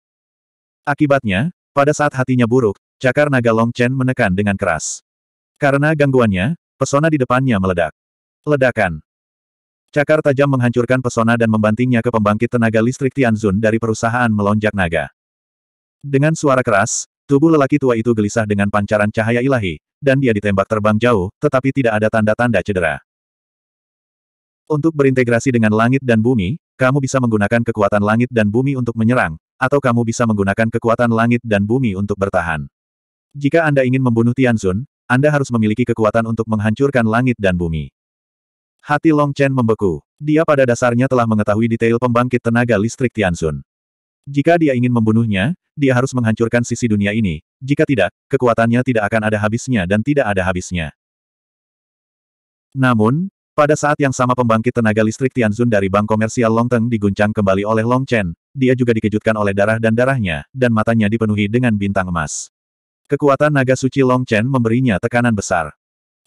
Akibatnya, pada saat hatinya buruk, cakar naga Long Chen menekan dengan keras. Karena gangguannya, pesona di depannya meledak. Ledakan. Cakar tajam menghancurkan pesona dan membantingnya ke pembangkit tenaga listrik Tianzun dari perusahaan melonjak naga. Dengan suara keras, tubuh lelaki tua itu gelisah dengan pancaran cahaya ilahi, dan dia ditembak terbang jauh, tetapi tidak ada tanda-tanda cedera. Untuk berintegrasi dengan langit dan bumi, kamu bisa menggunakan kekuatan langit dan bumi untuk menyerang, atau kamu bisa menggunakan kekuatan langit dan bumi untuk bertahan. Jika Anda ingin membunuh Tianzun, Anda harus memiliki kekuatan untuk menghancurkan langit dan bumi. Hati Long Chen membeku. Dia pada dasarnya telah mengetahui detail pembangkit tenaga listrik Tianzun. Jika dia ingin membunuhnya, dia harus menghancurkan sisi dunia ini. Jika tidak, kekuatannya tidak akan ada habisnya dan tidak ada habisnya. Namun, pada saat yang sama pembangkit tenaga listrik Tianzun dari bank komersial Longteng diguncang kembali oleh Long Chen, dia juga dikejutkan oleh darah dan darahnya, dan matanya dipenuhi dengan bintang emas. Kekuatan naga suci Long Chen memberinya tekanan besar.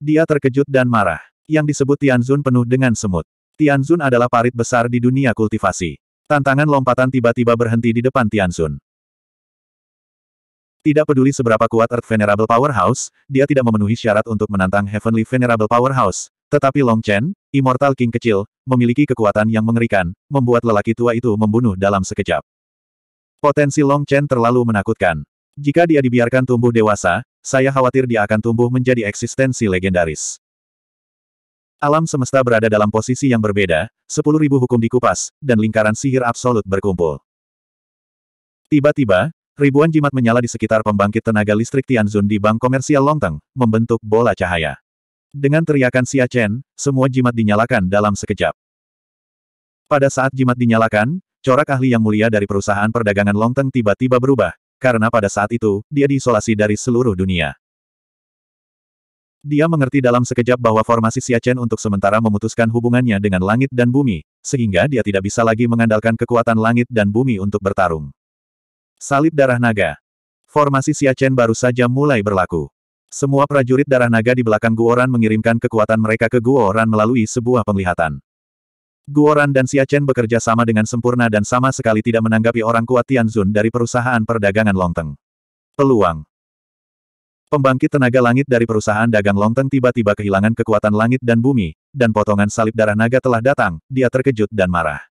Dia terkejut dan marah. Yang disebut Tianzun penuh dengan semut. Tianzun adalah parit besar di dunia kultivasi. Tantangan lompatan tiba-tiba berhenti di depan Tianzun. Tidak peduli seberapa kuat Earth Venerable Powerhouse, dia tidak memenuhi syarat untuk menantang Heavenly Venerable Powerhouse, tetapi Long Chen, Immortal King kecil, memiliki kekuatan yang mengerikan, membuat lelaki tua itu membunuh dalam sekejap. Potensi Long Chen terlalu menakutkan. Jika dia dibiarkan tumbuh dewasa, saya khawatir dia akan tumbuh menjadi eksistensi legendaris. Alam semesta berada dalam posisi yang berbeda, 10.000 hukum dikupas, dan lingkaran sihir absolut berkumpul. Tiba-tiba, ribuan jimat menyala di sekitar pembangkit tenaga listrik Tianzun di bank komersial Longteng, membentuk bola cahaya. Dengan teriakan Xia Chen, semua jimat dinyalakan dalam sekejap. Pada saat jimat dinyalakan, corak ahli yang mulia dari perusahaan perdagangan Longteng tiba-tiba berubah, karena pada saat itu, dia diisolasi dari seluruh dunia. Dia mengerti dalam sekejap bahwa formasi Xia Chen untuk sementara memutuskan hubungannya dengan langit dan bumi, sehingga dia tidak bisa lagi mengandalkan kekuatan langit dan bumi untuk bertarung. Salib darah naga. Formasi Xia Chen baru saja mulai berlaku. Semua prajurit darah naga di belakang Guoran mengirimkan kekuatan mereka ke Guoran melalui sebuah penglihatan. Guoran dan Siachen bekerja sama dengan sempurna dan sama sekali tidak menanggapi orang kuat Tianzun dari perusahaan perdagangan Longteng. Peluang Pembangkit tenaga langit dari perusahaan dagang Longteng tiba-tiba kehilangan kekuatan langit dan bumi, dan potongan salib darah naga telah datang, dia terkejut dan marah.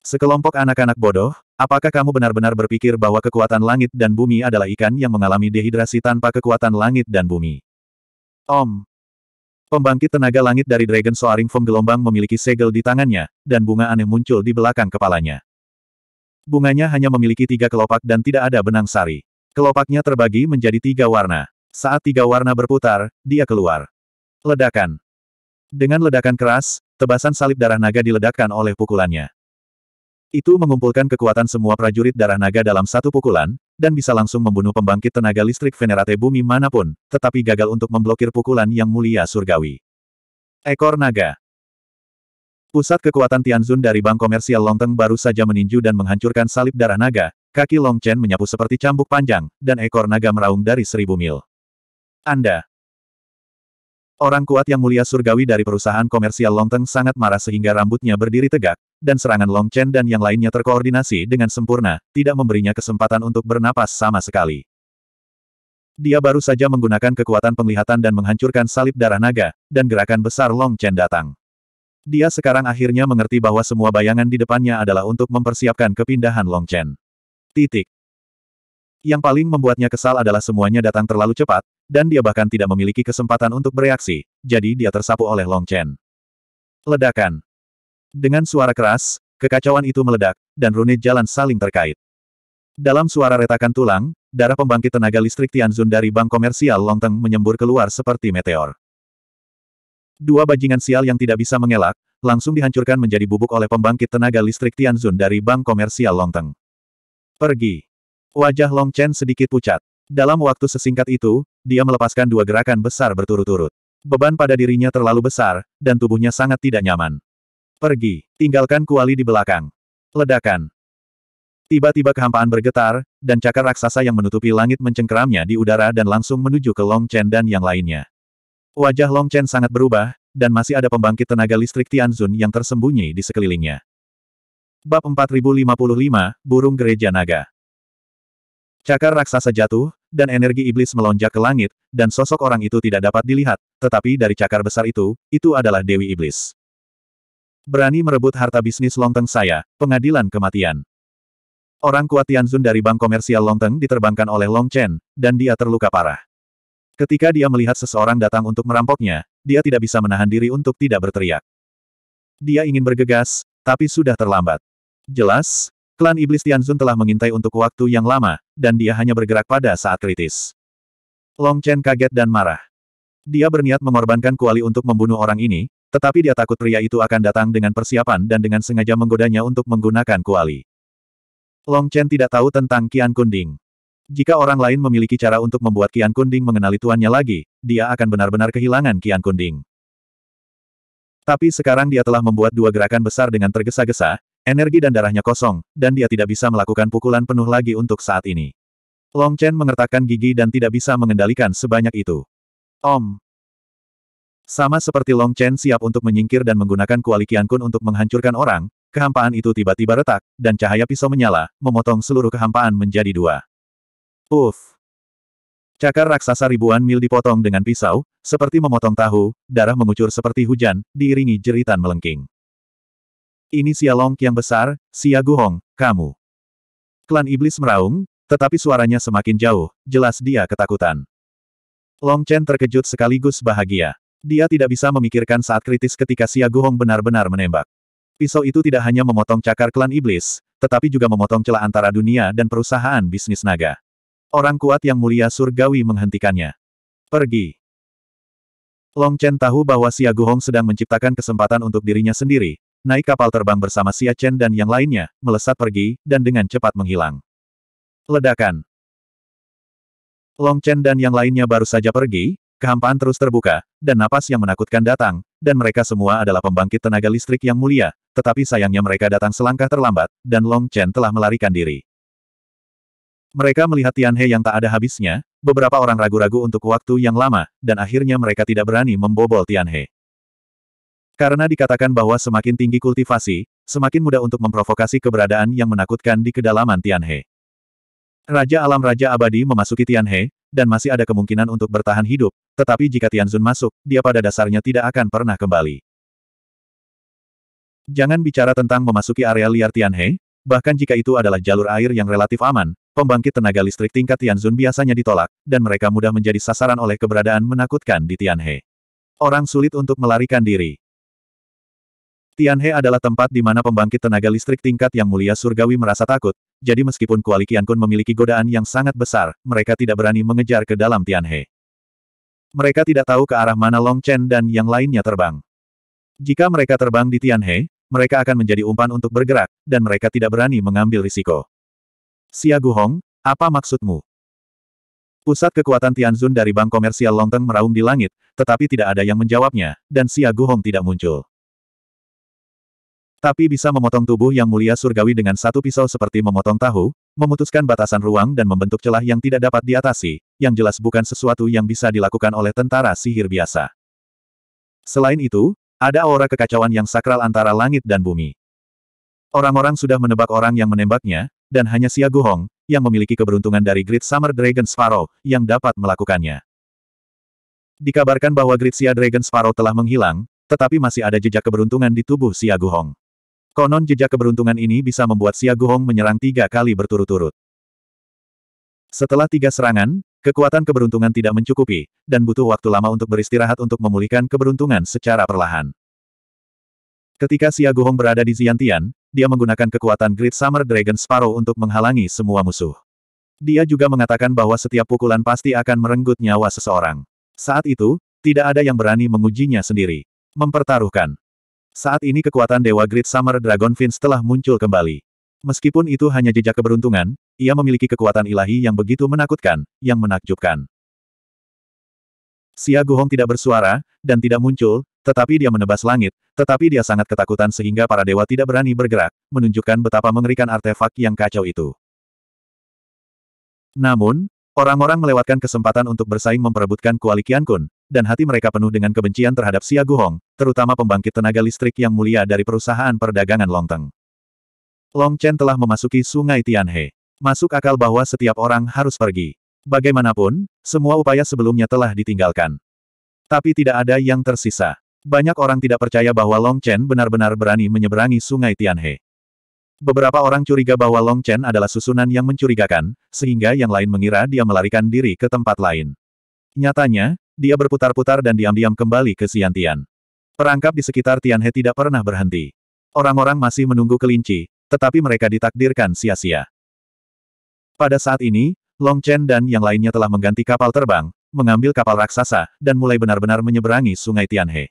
Sekelompok anak-anak bodoh, apakah kamu benar-benar berpikir bahwa kekuatan langit dan bumi adalah ikan yang mengalami dehidrasi tanpa kekuatan langit dan bumi? Om. Pembangkit tenaga langit dari Dragon Soaring Foam gelombang memiliki segel di tangannya, dan bunga aneh muncul di belakang kepalanya. Bunganya hanya memiliki tiga kelopak dan tidak ada benang sari. Kelopaknya terbagi menjadi tiga warna. Saat tiga warna berputar, dia keluar. Ledakan. Dengan ledakan keras, tebasan salib darah naga diledakkan oleh pukulannya. Itu mengumpulkan kekuatan semua prajurit darah naga dalam satu pukulan, dan bisa langsung membunuh pembangkit tenaga listrik Venerate bumi manapun, tetapi gagal untuk memblokir pukulan yang mulia surgawi. Ekor Naga Pusat kekuatan Tianzun dari Bank Komersial Longteng baru saja meninju dan menghancurkan salib darah naga, kaki Longchen menyapu seperti cambuk panjang, dan ekor naga meraung dari seribu mil. Anda, Orang kuat yang mulia surgawi dari perusahaan komersial Longteng sangat marah sehingga rambutnya berdiri tegak, dan serangan Long Chen dan yang lainnya terkoordinasi dengan sempurna, tidak memberinya kesempatan untuk bernapas sama sekali. Dia baru saja menggunakan kekuatan penglihatan dan menghancurkan salib darah naga, dan gerakan besar Long Chen datang. Dia sekarang akhirnya mengerti bahwa semua bayangan di depannya adalah untuk mempersiapkan kepindahan Long Chen. Titik. Yang paling membuatnya kesal adalah semuanya datang terlalu cepat, dan dia bahkan tidak memiliki kesempatan untuk bereaksi, jadi dia tersapu oleh Long Chen. Ledakan. Dengan suara keras, kekacauan itu meledak, dan rune jalan saling terkait. Dalam suara retakan tulang, darah pembangkit tenaga listrik Tianzun dari bank komersial Longteng menyembur keluar seperti meteor. Dua bajingan sial yang tidak bisa mengelak, langsung dihancurkan menjadi bubuk oleh pembangkit tenaga listrik Tianzun dari bank komersial Longteng. Pergi. Wajah Long Chen sedikit pucat. Dalam waktu sesingkat itu, dia melepaskan dua gerakan besar berturut-turut. Beban pada dirinya terlalu besar, dan tubuhnya sangat tidak nyaman. Pergi, tinggalkan kuali di belakang. Ledakan. Tiba-tiba kehampaan bergetar, dan cakar raksasa yang menutupi langit mencengkeramnya di udara dan langsung menuju ke Long Chen dan yang lainnya. Wajah Long Chen sangat berubah, dan masih ada pembangkit tenaga listrik Tianzun yang tersembunyi di sekelilingnya. Bab 4055, Burung Gereja Naga Cakar raksasa jatuh, dan energi iblis melonjak ke langit, dan sosok orang itu tidak dapat dilihat, tetapi dari cakar besar itu, itu adalah Dewi Iblis. Berani merebut harta bisnis Longteng saya, pengadilan kematian. Orang kuat Tianzun dari bank komersial Longteng diterbangkan oleh Long Chen, dan dia terluka parah. Ketika dia melihat seseorang datang untuk merampoknya, dia tidak bisa menahan diri untuk tidak berteriak. Dia ingin bergegas, tapi sudah terlambat. Jelas, klan iblis Tianzun telah mengintai untuk waktu yang lama, dan dia hanya bergerak pada saat kritis. Long Chen kaget dan marah. Dia berniat mengorbankan kuali untuk membunuh orang ini, tetapi dia takut pria itu akan datang dengan persiapan dan dengan sengaja menggodanya untuk menggunakan kuali. Long Chen tidak tahu tentang Qian Kunding. Jika orang lain memiliki cara untuk membuat Qian Kunding mengenali tuannya lagi, dia akan benar-benar kehilangan Qian Kunding. Tapi sekarang dia telah membuat dua gerakan besar dengan tergesa-gesa, energi dan darahnya kosong, dan dia tidak bisa melakukan pukulan penuh lagi untuk saat ini. Long Chen mengertakkan gigi dan tidak bisa mengendalikan sebanyak itu. Om, sama seperti Long Chen siap untuk menyingkir dan menggunakan kuali Kun untuk menghancurkan orang, kehampaan itu tiba-tiba retak, dan cahaya pisau menyala, memotong seluruh kehampaan menjadi dua. Uff! Cakar raksasa ribuan mil dipotong dengan pisau, seperti memotong tahu, darah mengucur seperti hujan, diiringi jeritan melengking. Ini Long yang besar, Sia Guhong, kamu. Klan Iblis meraung, tetapi suaranya semakin jauh, jelas dia ketakutan. Long Chen terkejut sekaligus bahagia. Dia tidak bisa memikirkan saat kritis ketika Xia Guhong benar-benar menembak. Pisau itu tidak hanya memotong cakar klan iblis, tetapi juga memotong celah antara dunia dan perusahaan bisnis naga. Orang kuat yang mulia surgawi menghentikannya. Pergi. Long Chen tahu bahwa Xia Guhong sedang menciptakan kesempatan untuk dirinya sendiri, naik kapal terbang bersama Xia Chen dan yang lainnya, melesat pergi, dan dengan cepat menghilang. Ledakan. Long Chen dan yang lainnya baru saja pergi, Kehampaan terus terbuka, dan napas yang menakutkan datang, dan mereka semua adalah pembangkit tenaga listrik yang mulia, tetapi sayangnya mereka datang selangkah terlambat, dan Long Chen telah melarikan diri. Mereka melihat Tian He yang tak ada habisnya, beberapa orang ragu-ragu untuk waktu yang lama, dan akhirnya mereka tidak berani membobol Tian He. Karena dikatakan bahwa semakin tinggi kultivasi, semakin mudah untuk memprovokasi keberadaan yang menakutkan di kedalaman Tian He. Raja Alam Raja Abadi memasuki Tian He, dan masih ada kemungkinan untuk bertahan hidup, tetapi jika Tianzun masuk, dia pada dasarnya tidak akan pernah kembali. Jangan bicara tentang memasuki area liar Tianhe, bahkan jika itu adalah jalur air yang relatif aman, pembangkit tenaga listrik tingkat Tianzun biasanya ditolak, dan mereka mudah menjadi sasaran oleh keberadaan menakutkan di Tianhe. Orang sulit untuk melarikan diri. Tianhe adalah tempat di mana pembangkit tenaga listrik tingkat yang mulia surgawi merasa takut, jadi meskipun Kuali kun memiliki godaan yang sangat besar, mereka tidak berani mengejar ke dalam Tianhe. Mereka tidak tahu ke arah mana Long Chen dan yang lainnya terbang. Jika mereka terbang di Tianhe, mereka akan menjadi umpan untuk bergerak, dan mereka tidak berani mengambil risiko. Xia Guhong, apa maksudmu? Pusat kekuatan Tianzun dari Bank Komersial Longteng meraung di langit, tetapi tidak ada yang menjawabnya, dan Xia Guhong tidak muncul. Tapi bisa memotong tubuh yang mulia surgawi dengan satu pisau seperti memotong tahu, memutuskan batasan ruang dan membentuk celah yang tidak dapat diatasi, yang jelas bukan sesuatu yang bisa dilakukan oleh tentara sihir biasa. Selain itu, ada aura kekacauan yang sakral antara langit dan bumi. Orang-orang sudah menebak orang yang menembaknya, dan hanya Xia Guhong, yang memiliki keberuntungan dari Great Summer Dragon Sparrow, yang dapat melakukannya. Dikabarkan bahwa Great Xia Dragon Sparrow telah menghilang, tetapi masih ada jejak keberuntungan di tubuh Xia Guhong. Konon jejak keberuntungan ini bisa membuat Xia Guhong menyerang tiga kali berturut-turut. Setelah tiga serangan, kekuatan keberuntungan tidak mencukupi, dan butuh waktu lama untuk beristirahat untuk memulihkan keberuntungan secara perlahan. Ketika Xia Guhong berada di Ziantian, dia menggunakan kekuatan Great Summer Dragon Sparrow untuk menghalangi semua musuh. Dia juga mengatakan bahwa setiap pukulan pasti akan merenggut nyawa seseorang. Saat itu, tidak ada yang berani mengujinya sendiri. Mempertaruhkan. Saat ini kekuatan Dewa Great Summer Dragon Fins telah muncul kembali. Meskipun itu hanya jejak keberuntungan, ia memiliki kekuatan ilahi yang begitu menakutkan, yang menakjubkan. Xia Guhong tidak bersuara, dan tidak muncul, tetapi dia menebas langit, tetapi dia sangat ketakutan sehingga para dewa tidak berani bergerak, menunjukkan betapa mengerikan artefak yang kacau itu. Namun, orang-orang melewatkan kesempatan untuk bersaing memperebutkan kuali Qiankun, dan hati mereka penuh dengan kebencian terhadap Xia Guhong, terutama pembangkit tenaga listrik yang mulia dari perusahaan perdagangan Longteng. Long Chen telah memasuki sungai Tianhe. Masuk akal bahwa setiap orang harus pergi. Bagaimanapun, semua upaya sebelumnya telah ditinggalkan. Tapi tidak ada yang tersisa. Banyak orang tidak percaya bahwa Long Chen benar-benar berani menyeberangi sungai Tianhe. Beberapa orang curiga bahwa Long Chen adalah susunan yang mencurigakan, sehingga yang lain mengira dia melarikan diri ke tempat lain. Nyatanya, dia berputar-putar dan diam-diam kembali ke Siantian. Perangkap di sekitar Tianhe tidak pernah berhenti. Orang-orang masih menunggu kelinci, tetapi mereka ditakdirkan sia-sia. Pada saat ini, Long Chen dan yang lainnya telah mengganti kapal terbang, mengambil kapal raksasa, dan mulai benar-benar menyeberangi sungai Tianhe.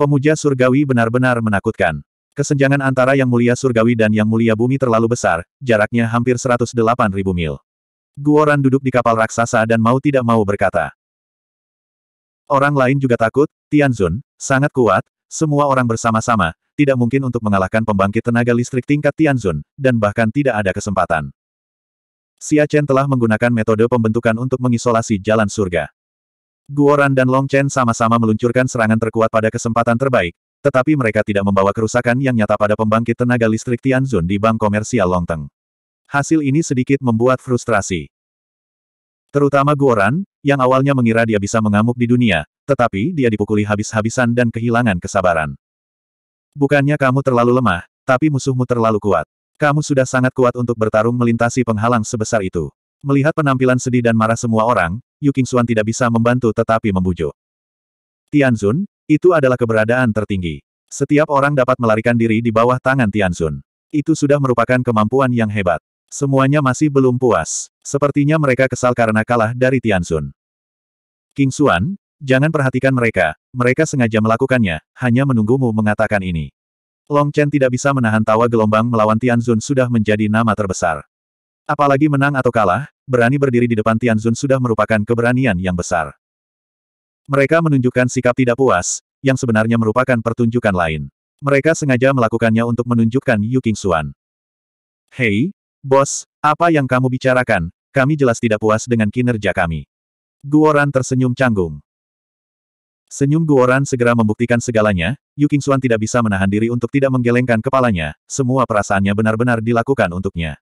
Pemuja surgawi benar-benar menakutkan. Kesenjangan antara Yang Mulia Surgawi dan Yang Mulia Bumi terlalu besar, jaraknya hampir 108.000 mil. Guoran duduk di kapal raksasa dan mau tidak mau berkata, Orang lain juga takut, Tianzun, sangat kuat, semua orang bersama-sama, tidak mungkin untuk mengalahkan pembangkit tenaga listrik tingkat Tianzun, dan bahkan tidak ada kesempatan. Xia Chen telah menggunakan metode pembentukan untuk mengisolasi jalan surga. Guoran dan Long Chen sama-sama meluncurkan serangan terkuat pada kesempatan terbaik, tetapi mereka tidak membawa kerusakan yang nyata pada pembangkit tenaga listrik Tianzun di bank komersial Longteng. Hasil ini sedikit membuat frustrasi. Terutama Guoran, yang awalnya mengira dia bisa mengamuk di dunia, tetapi dia dipukuli habis-habisan dan kehilangan kesabaran. Bukannya kamu terlalu lemah, tapi musuhmu terlalu kuat. Kamu sudah sangat kuat untuk bertarung melintasi penghalang sebesar itu. Melihat penampilan sedih dan marah semua orang, Yu Qingxuan tidak bisa membantu tetapi membujuk. Tianzun, itu adalah keberadaan tertinggi. Setiap orang dapat melarikan diri di bawah tangan Tianzun. Itu sudah merupakan kemampuan yang hebat. Semuanya masih belum puas. Sepertinya mereka kesal karena kalah dari Tianzun. King Xuan, jangan perhatikan mereka. Mereka sengaja melakukannya, hanya menunggumu mengatakan ini. Long Chen tidak bisa menahan tawa gelombang melawan Tianzun sudah menjadi nama terbesar. Apalagi menang atau kalah, berani berdiri di depan Tianzun sudah merupakan keberanian yang besar. Mereka menunjukkan sikap tidak puas, yang sebenarnya merupakan pertunjukan lain. Mereka sengaja melakukannya untuk menunjukkan Yu King Xuan. Hei, Bos, apa yang kamu bicarakan? Kami jelas tidak puas dengan kinerja kami. Guoran tersenyum canggung. Senyum Guoran segera membuktikan segalanya, Yu Qingxuan tidak bisa menahan diri untuk tidak menggelengkan kepalanya, semua perasaannya benar-benar dilakukan untuknya.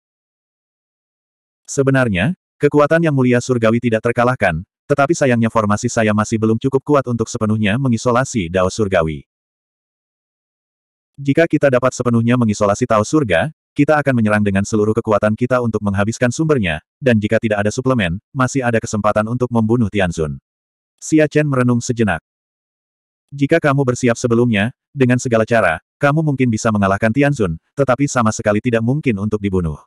Sebenarnya, kekuatan yang mulia surgawi tidak terkalahkan, tetapi sayangnya formasi saya masih belum cukup kuat untuk sepenuhnya mengisolasi Dao surgawi. Jika kita dapat sepenuhnya mengisolasi Tao surga, kita akan menyerang dengan seluruh kekuatan kita untuk menghabiskan sumbernya, dan jika tidak ada suplemen, masih ada kesempatan untuk membunuh Tianzun. Xia Chen merenung sejenak. Jika kamu bersiap sebelumnya, dengan segala cara, kamu mungkin bisa mengalahkan Tianzun, tetapi sama sekali tidak mungkin untuk dibunuh.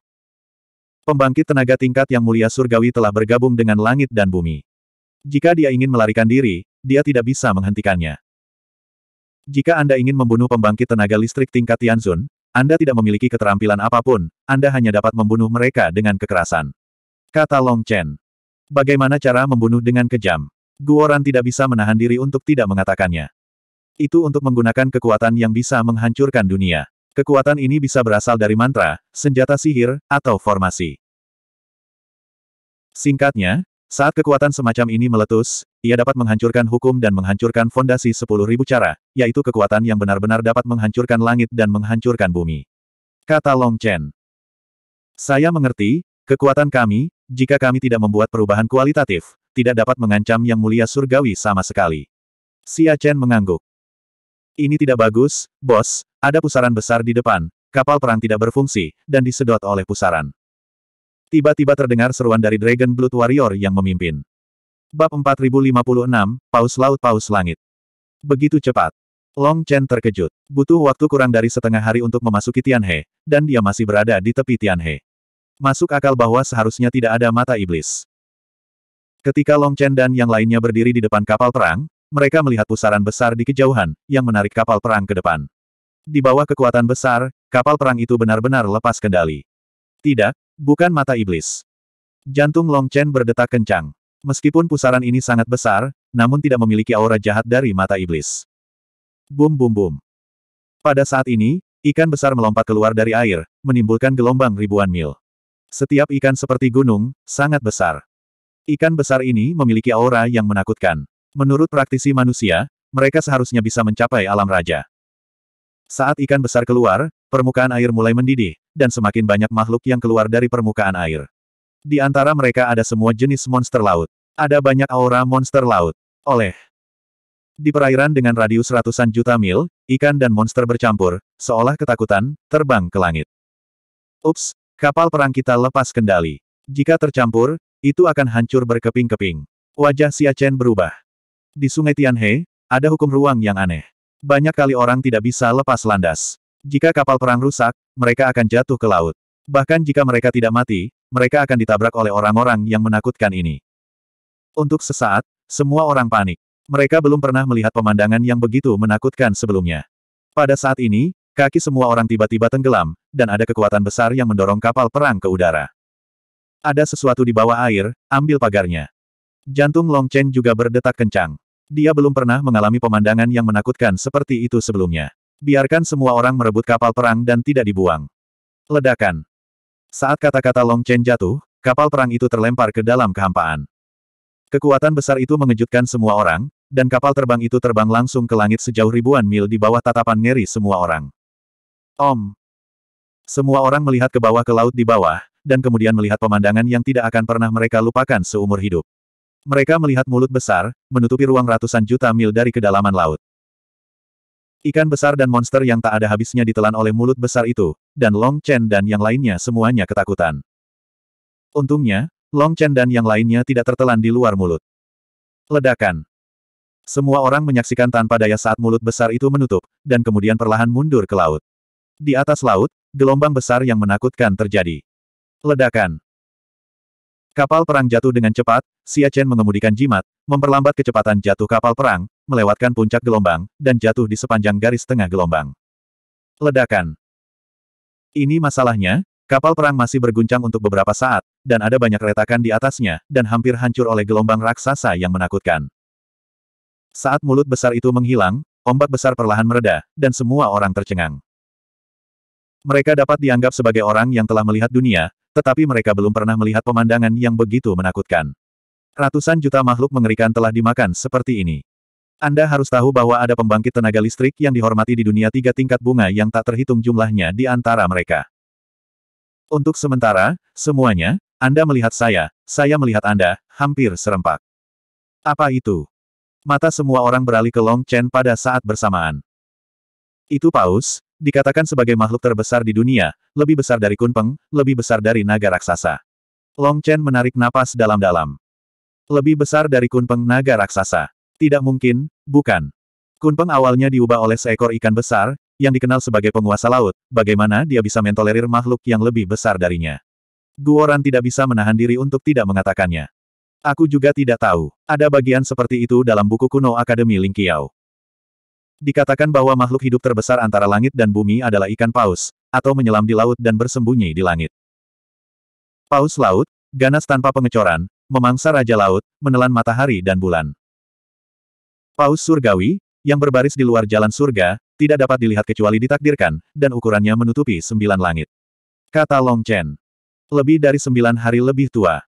Pembangkit tenaga tingkat yang mulia surgawi telah bergabung dengan langit dan bumi. Jika dia ingin melarikan diri, dia tidak bisa menghentikannya. Jika Anda ingin membunuh pembangkit tenaga listrik tingkat Tianzun, anda tidak memiliki keterampilan apapun, Anda hanya dapat membunuh mereka dengan kekerasan. Kata Long Chen. Bagaimana cara membunuh dengan kejam? Guoran tidak bisa menahan diri untuk tidak mengatakannya. Itu untuk menggunakan kekuatan yang bisa menghancurkan dunia. Kekuatan ini bisa berasal dari mantra, senjata sihir, atau formasi. Singkatnya, saat kekuatan semacam ini meletus, ia dapat menghancurkan hukum dan menghancurkan fondasi sepuluh ribu cara, yaitu kekuatan yang benar-benar dapat menghancurkan langit dan menghancurkan bumi. Kata Long Chen. Saya mengerti, kekuatan kami, jika kami tidak membuat perubahan kualitatif, tidak dapat mengancam yang mulia surgawi sama sekali. Xia Chen mengangguk. Ini tidak bagus, bos, ada pusaran besar di depan, kapal perang tidak berfungsi, dan disedot oleh pusaran. Tiba-tiba terdengar seruan dari Dragon Blood Warrior yang memimpin. Bab 4056, Paus Laut Paus Langit. Begitu cepat. Long Chen terkejut. Butuh waktu kurang dari setengah hari untuk memasuki Tianhe, dan dia masih berada di tepi Tianhe. Masuk akal bahwa seharusnya tidak ada mata iblis. Ketika Long Chen dan yang lainnya berdiri di depan kapal perang, mereka melihat pusaran besar di kejauhan, yang menarik kapal perang ke depan. Di bawah kekuatan besar, kapal perang itu benar-benar lepas kendali. Tidak, bukan mata iblis. Jantung Long Chen berdetak kencang. Meskipun pusaran ini sangat besar, namun tidak memiliki aura jahat dari mata iblis. Bum bum bum. Pada saat ini, ikan besar melompat keluar dari air, menimbulkan gelombang ribuan mil. Setiap ikan seperti gunung, sangat besar. Ikan besar ini memiliki aura yang menakutkan. Menurut praktisi manusia, mereka seharusnya bisa mencapai alam raja. Saat ikan besar keluar, permukaan air mulai mendidih, dan semakin banyak makhluk yang keluar dari permukaan air. Di antara mereka ada semua jenis monster laut. Ada banyak aura monster laut. Oleh di perairan dengan radius ratusan juta mil, ikan dan monster bercampur, seolah ketakutan, terbang ke langit. Ups, kapal perang kita lepas kendali. Jika tercampur, itu akan hancur berkeping-keping. Wajah Chen berubah. Di sungai Tianhe, ada hukum ruang yang aneh. Banyak kali orang tidak bisa lepas landas. Jika kapal perang rusak, mereka akan jatuh ke laut. Bahkan jika mereka tidak mati, mereka akan ditabrak oleh orang-orang yang menakutkan ini. Untuk sesaat, semua orang panik. Mereka belum pernah melihat pemandangan yang begitu menakutkan sebelumnya. Pada saat ini, kaki semua orang tiba-tiba tenggelam, dan ada kekuatan besar yang mendorong kapal perang ke udara. Ada sesuatu di bawah air, ambil pagarnya. Jantung Long Chen juga berdetak kencang. Dia belum pernah mengalami pemandangan yang menakutkan seperti itu sebelumnya. Biarkan semua orang merebut kapal perang dan tidak dibuang. Ledakan. Saat kata-kata Long Chen jatuh, kapal perang itu terlempar ke dalam kehampaan. Kekuatan besar itu mengejutkan semua orang, dan kapal terbang itu terbang langsung ke langit sejauh ribuan mil di bawah tatapan ngeri semua orang. Om. Semua orang melihat ke bawah ke laut di bawah, dan kemudian melihat pemandangan yang tidak akan pernah mereka lupakan seumur hidup. Mereka melihat mulut besar, menutupi ruang ratusan juta mil dari kedalaman laut. Ikan besar dan monster yang tak ada habisnya ditelan oleh mulut besar itu, dan Long Chen dan yang lainnya semuanya ketakutan. Untungnya, Long Chen dan yang lainnya tidak tertelan di luar mulut. Ledakan. Semua orang menyaksikan tanpa daya saat mulut besar itu menutup, dan kemudian perlahan mundur ke laut. Di atas laut, gelombang besar yang menakutkan terjadi. Ledakan. Kapal perang jatuh dengan cepat, Xia Chen mengemudikan jimat, memperlambat kecepatan jatuh kapal perang, melewatkan puncak gelombang, dan jatuh di sepanjang garis tengah gelombang. Ledakan. Ini masalahnya, kapal perang masih berguncang untuk beberapa saat, dan ada banyak retakan di atasnya, dan hampir hancur oleh gelombang raksasa yang menakutkan. Saat mulut besar itu menghilang, ombak besar perlahan mereda, dan semua orang tercengang. Mereka dapat dianggap sebagai orang yang telah melihat dunia, tetapi mereka belum pernah melihat pemandangan yang begitu menakutkan. Ratusan juta makhluk mengerikan telah dimakan seperti ini. Anda harus tahu bahwa ada pembangkit tenaga listrik yang dihormati di dunia tiga tingkat bunga yang tak terhitung jumlahnya di antara mereka. Untuk sementara, semuanya, anda melihat saya, saya melihat Anda, hampir serempak. Apa itu? Mata semua orang beralih ke Long Chen pada saat bersamaan. Itu paus, dikatakan sebagai makhluk terbesar di dunia, lebih besar dari kunpeng, lebih besar dari naga raksasa. Long Chen menarik napas dalam-dalam. Lebih besar dari kunpeng naga raksasa. Tidak mungkin, bukan. Kunpeng awalnya diubah oleh seekor ikan besar, yang dikenal sebagai penguasa laut, bagaimana dia bisa mentolerir makhluk yang lebih besar darinya. Guoran tidak bisa menahan diri untuk tidak mengatakannya. Aku juga tidak tahu. Ada bagian seperti itu dalam buku kuno Akademi Lingqiao. Dikatakan bahwa makhluk hidup terbesar antara langit dan bumi adalah ikan paus, atau menyelam di laut dan bersembunyi di langit. Paus laut, ganas tanpa pengecoran, memangsa raja laut, menelan matahari dan bulan. Paus surgawi, yang berbaris di luar jalan surga, tidak dapat dilihat kecuali ditakdirkan, dan ukurannya menutupi sembilan langit. Kata Long Chen. Lebih dari sembilan hari lebih tua.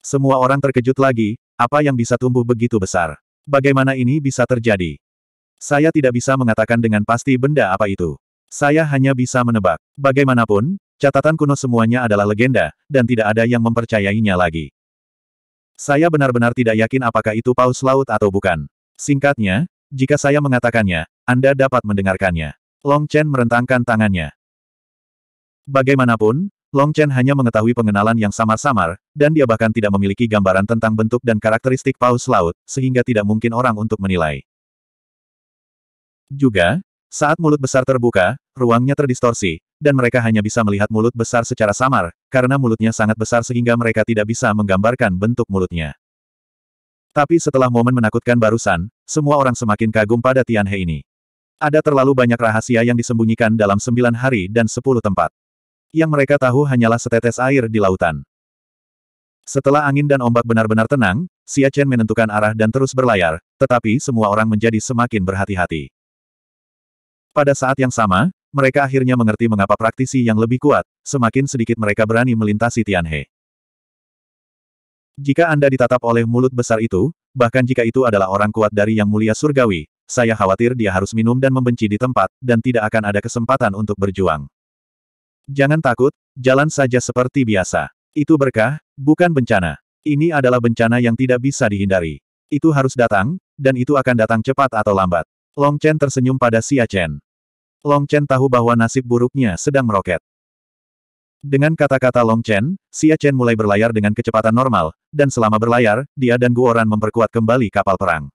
Semua orang terkejut lagi, apa yang bisa tumbuh begitu besar? Bagaimana ini bisa terjadi? Saya tidak bisa mengatakan dengan pasti benda apa itu. Saya hanya bisa menebak. Bagaimanapun, catatan kuno semuanya adalah legenda, dan tidak ada yang mempercayainya lagi. Saya benar-benar tidak yakin apakah itu paus laut atau bukan. Singkatnya, jika saya mengatakannya, Anda dapat mendengarkannya. Long Chen merentangkan tangannya. Bagaimanapun, Long Chen hanya mengetahui pengenalan yang samar-samar, dan dia bahkan tidak memiliki gambaran tentang bentuk dan karakteristik paus laut, sehingga tidak mungkin orang untuk menilai. Juga, saat mulut besar terbuka, ruangnya terdistorsi, dan mereka hanya bisa melihat mulut besar secara samar, karena mulutnya sangat besar sehingga mereka tidak bisa menggambarkan bentuk mulutnya. Tapi setelah momen menakutkan barusan, semua orang semakin kagum pada Tianhe ini. Ada terlalu banyak rahasia yang disembunyikan dalam sembilan hari dan sepuluh tempat. Yang mereka tahu hanyalah setetes air di lautan. Setelah angin dan ombak benar-benar tenang, Xia Chen menentukan arah dan terus berlayar, tetapi semua orang menjadi semakin berhati-hati. Pada saat yang sama, mereka akhirnya mengerti mengapa praktisi yang lebih kuat, semakin sedikit mereka berani melintasi Tianhe. Jika Anda ditatap oleh mulut besar itu, bahkan jika itu adalah orang kuat dari Yang Mulia Surgawi, saya khawatir dia harus minum dan membenci di tempat, dan tidak akan ada kesempatan untuk berjuang. Jangan takut, jalan saja seperti biasa. Itu berkah, bukan bencana. Ini adalah bencana yang tidak bisa dihindari. Itu harus datang, dan itu akan datang cepat atau lambat. Long Chen tersenyum pada Xia Chen. Long Chen tahu bahwa nasib buruknya sedang meroket. Dengan kata-kata Long Chen, Xia Chen mulai berlayar dengan kecepatan normal, dan selama berlayar, dia dan Guoran memperkuat kembali kapal perang.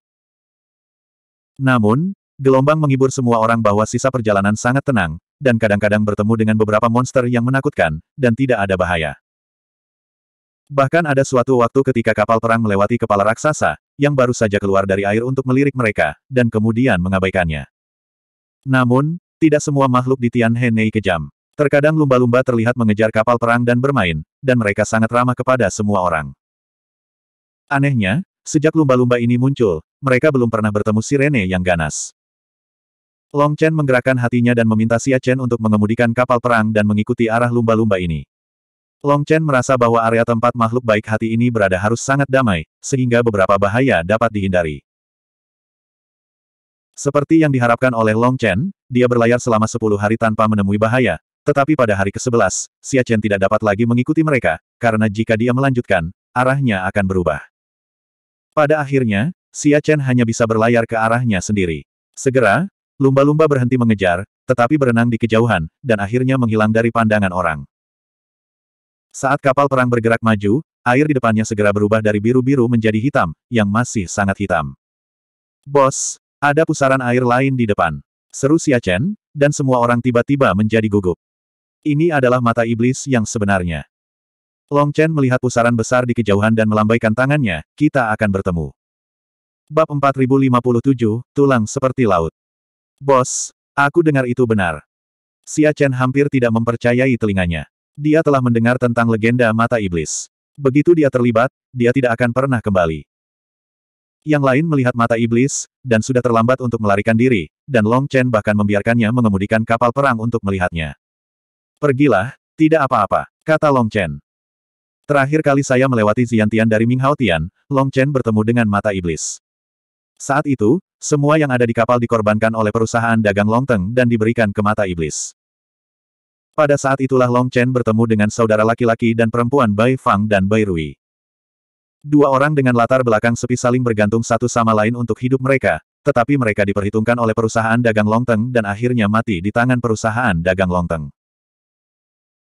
Namun, gelombang menghibur semua orang bahwa sisa perjalanan sangat tenang, dan kadang-kadang bertemu dengan beberapa monster yang menakutkan, dan tidak ada bahaya. Bahkan ada suatu waktu ketika kapal perang melewati kepala raksasa, yang baru saja keluar dari air untuk melirik mereka, dan kemudian mengabaikannya. Namun, tidak semua makhluk di Tianhenei kejam. Terkadang lumba-lumba terlihat mengejar kapal perang dan bermain, dan mereka sangat ramah kepada semua orang. Anehnya, sejak lumba-lumba ini muncul, mereka belum pernah bertemu sirene yang ganas. Long Chen menggerakkan hatinya dan meminta Xia Chen untuk mengemudikan kapal perang dan mengikuti arah lumba-lumba ini. Long Chen merasa bahwa area tempat makhluk baik hati ini berada harus sangat damai, sehingga beberapa bahaya dapat dihindari. Seperti yang diharapkan oleh Long Chen, dia berlayar selama 10 hari tanpa menemui bahaya, tetapi pada hari ke-11, Xia Chen tidak dapat lagi mengikuti mereka, karena jika dia melanjutkan, arahnya akan berubah. Pada akhirnya, Xia Chen hanya bisa berlayar ke arahnya sendiri. Segera, Lumba-lumba berhenti mengejar, tetapi berenang di kejauhan, dan akhirnya menghilang dari pandangan orang. Saat kapal perang bergerak maju, air di depannya segera berubah dari biru-biru menjadi hitam, yang masih sangat hitam. Bos, ada pusaran air lain di depan. Seru Siachen, dan semua orang tiba-tiba menjadi gugup. Ini adalah mata iblis yang sebenarnya. Long Chen melihat pusaran besar di kejauhan dan melambaikan tangannya, kita akan bertemu. Bab 4057, Tulang Seperti Laut Bos, aku dengar itu benar. Xia Chen hampir tidak mempercayai telinganya. Dia telah mendengar tentang legenda mata iblis. Begitu dia terlibat, dia tidak akan pernah kembali. Yang lain melihat mata iblis, dan sudah terlambat untuk melarikan diri, dan Long Chen bahkan membiarkannya mengemudikan kapal perang untuk melihatnya. Pergilah, tidak apa-apa, kata Long Chen. Terakhir kali saya melewati Ziantian dari Hao Tian, Long Chen bertemu dengan mata iblis. Saat itu, semua yang ada di kapal dikorbankan oleh perusahaan dagang Longteng dan diberikan ke mata iblis. Pada saat itulah Long Chen bertemu dengan saudara laki-laki dan perempuan Bai Fang dan Bai Rui. Dua orang dengan latar belakang sepi saling bergantung satu sama lain untuk hidup mereka, tetapi mereka diperhitungkan oleh perusahaan dagang Longteng dan akhirnya mati di tangan perusahaan dagang Longteng.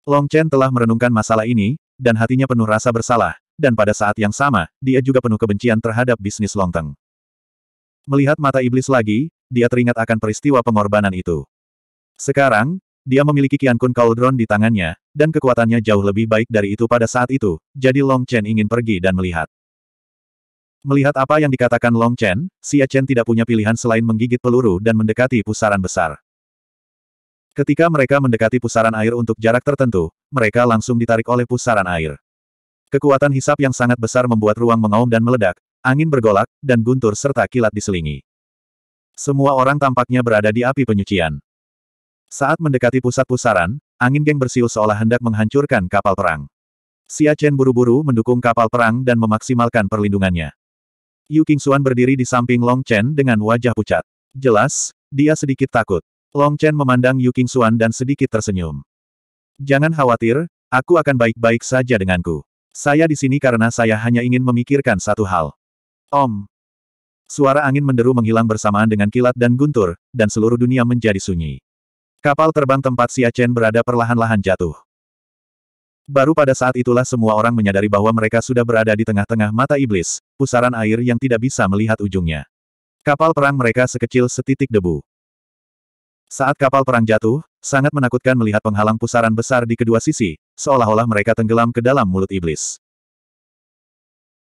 Long Chen telah merenungkan masalah ini, dan hatinya penuh rasa bersalah, dan pada saat yang sama, dia juga penuh kebencian terhadap bisnis Longteng. Melihat mata iblis lagi, dia teringat akan peristiwa pengorbanan itu. Sekarang, dia memiliki Kian Kun Cauldron di tangannya, dan kekuatannya jauh lebih baik dari itu pada saat itu, jadi Long Chen ingin pergi dan melihat. Melihat apa yang dikatakan Long Chen, Xia Chen tidak punya pilihan selain menggigit peluru dan mendekati pusaran besar. Ketika mereka mendekati pusaran air untuk jarak tertentu, mereka langsung ditarik oleh pusaran air. Kekuatan hisap yang sangat besar membuat ruang mengaum dan meledak, Angin bergolak, dan guntur serta kilat diselingi. Semua orang tampaknya berada di api penyucian. Saat mendekati pusat pusaran, angin geng bersiul seolah hendak menghancurkan kapal perang. Xia Chen buru-buru mendukung kapal perang dan memaksimalkan perlindungannya. Yu Qingxuan berdiri di samping Long Chen dengan wajah pucat. Jelas, dia sedikit takut. Long Chen memandang Yu Qingxuan dan sedikit tersenyum. Jangan khawatir, aku akan baik-baik saja denganku. Saya di sini karena saya hanya ingin memikirkan satu hal. Om. Suara angin menderu menghilang bersamaan dengan kilat dan guntur, dan seluruh dunia menjadi sunyi. Kapal terbang tempat Siachen berada perlahan-lahan jatuh. Baru pada saat itulah semua orang menyadari bahwa mereka sudah berada di tengah-tengah mata iblis, pusaran air yang tidak bisa melihat ujungnya. Kapal perang mereka sekecil setitik debu. Saat kapal perang jatuh, sangat menakutkan melihat penghalang pusaran besar di kedua sisi, seolah-olah mereka tenggelam ke dalam mulut iblis.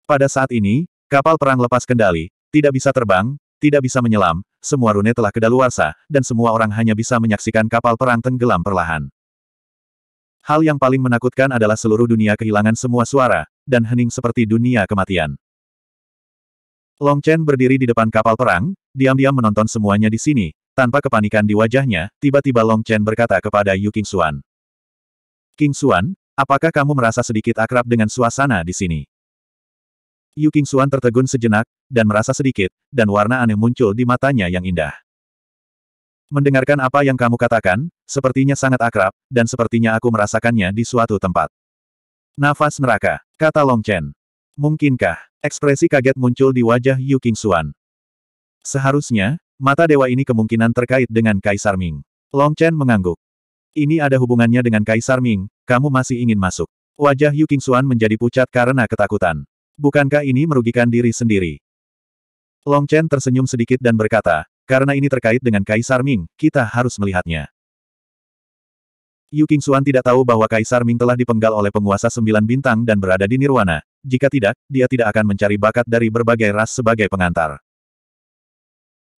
Pada saat ini, Kapal perang lepas kendali, tidak bisa terbang, tidak bisa menyelam, semua rune telah kedaluarsa, dan semua orang hanya bisa menyaksikan kapal perang tenggelam perlahan. Hal yang paling menakutkan adalah seluruh dunia kehilangan semua suara, dan hening seperti dunia kematian. Long Chen berdiri di depan kapal perang, diam-diam menonton semuanya di sini, tanpa kepanikan di wajahnya, tiba-tiba Long Chen berkata kepada Yu King Xuan, King Xuan, apakah kamu merasa sedikit akrab dengan suasana di sini? Yu King Xuan tertegun sejenak, dan merasa sedikit, dan warna aneh muncul di matanya yang indah. Mendengarkan apa yang kamu katakan, sepertinya sangat akrab, dan sepertinya aku merasakannya di suatu tempat. Nafas neraka, kata Long Chen. Mungkinkah, ekspresi kaget muncul di wajah Yu King Xuan. Seharusnya, mata dewa ini kemungkinan terkait dengan Kaisar Ming. Long Chen mengangguk. Ini ada hubungannya dengan Kaisar Ming, kamu masih ingin masuk. Wajah Yu King Xuan menjadi pucat karena ketakutan. Bukankah ini merugikan diri sendiri? Long Chen tersenyum sedikit dan berkata, karena ini terkait dengan Kaisar Ming, kita harus melihatnya. Yu King Xuan tidak tahu bahwa Kaisar Ming telah dipenggal oleh penguasa sembilan bintang dan berada di Nirwana. Jika tidak, dia tidak akan mencari bakat dari berbagai ras sebagai pengantar.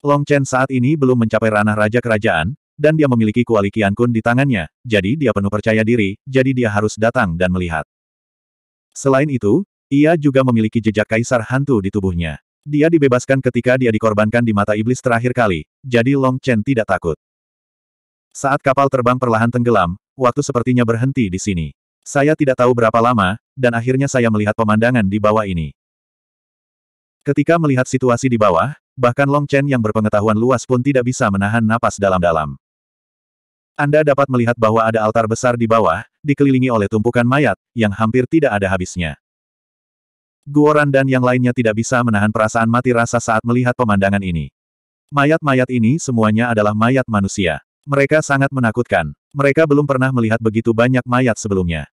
Long Chen saat ini belum mencapai ranah raja kerajaan, dan dia memiliki kuali Kun di tangannya, jadi dia penuh percaya diri, jadi dia harus datang dan melihat. Selain itu, ia juga memiliki jejak kaisar hantu di tubuhnya. Dia dibebaskan ketika dia dikorbankan di mata iblis terakhir kali, jadi Long Chen tidak takut. Saat kapal terbang perlahan tenggelam, waktu sepertinya berhenti di sini. Saya tidak tahu berapa lama, dan akhirnya saya melihat pemandangan di bawah ini. Ketika melihat situasi di bawah, bahkan Long Chen yang berpengetahuan luas pun tidak bisa menahan napas dalam-dalam. Anda dapat melihat bahwa ada altar besar di bawah, dikelilingi oleh tumpukan mayat, yang hampir tidak ada habisnya. Guoran dan yang lainnya tidak bisa menahan perasaan mati rasa saat melihat pemandangan ini. Mayat-mayat ini semuanya adalah mayat manusia. Mereka sangat menakutkan. Mereka belum pernah melihat begitu banyak mayat sebelumnya.